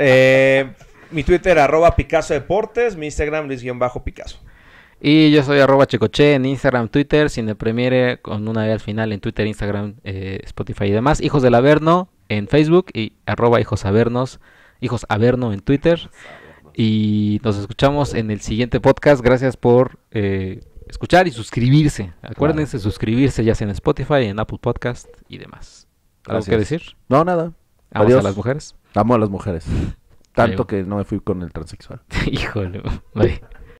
Eh, mi Twitter, arroba Picasso Deportes. Mi Instagram, Luis-Picasso. Y yo soy arroba Checoche en Instagram, Twitter, Cine Premiere, con una vez al final en Twitter, Instagram, eh, Spotify y demás. Hijos del Averno en Facebook y arroba Hijos Avernos, Hijos Averno en Twitter. Y nos escuchamos en el siguiente podcast. Gracias por eh, escuchar y suscribirse. Acuérdense suscribirse ya sea en Spotify, en Apple Podcast y demás. ¿Algo que decir? No, nada. Vamos Adiós. a las mujeres. Amo a las mujeres. Tanto que no me fui con el transexual. Híjole,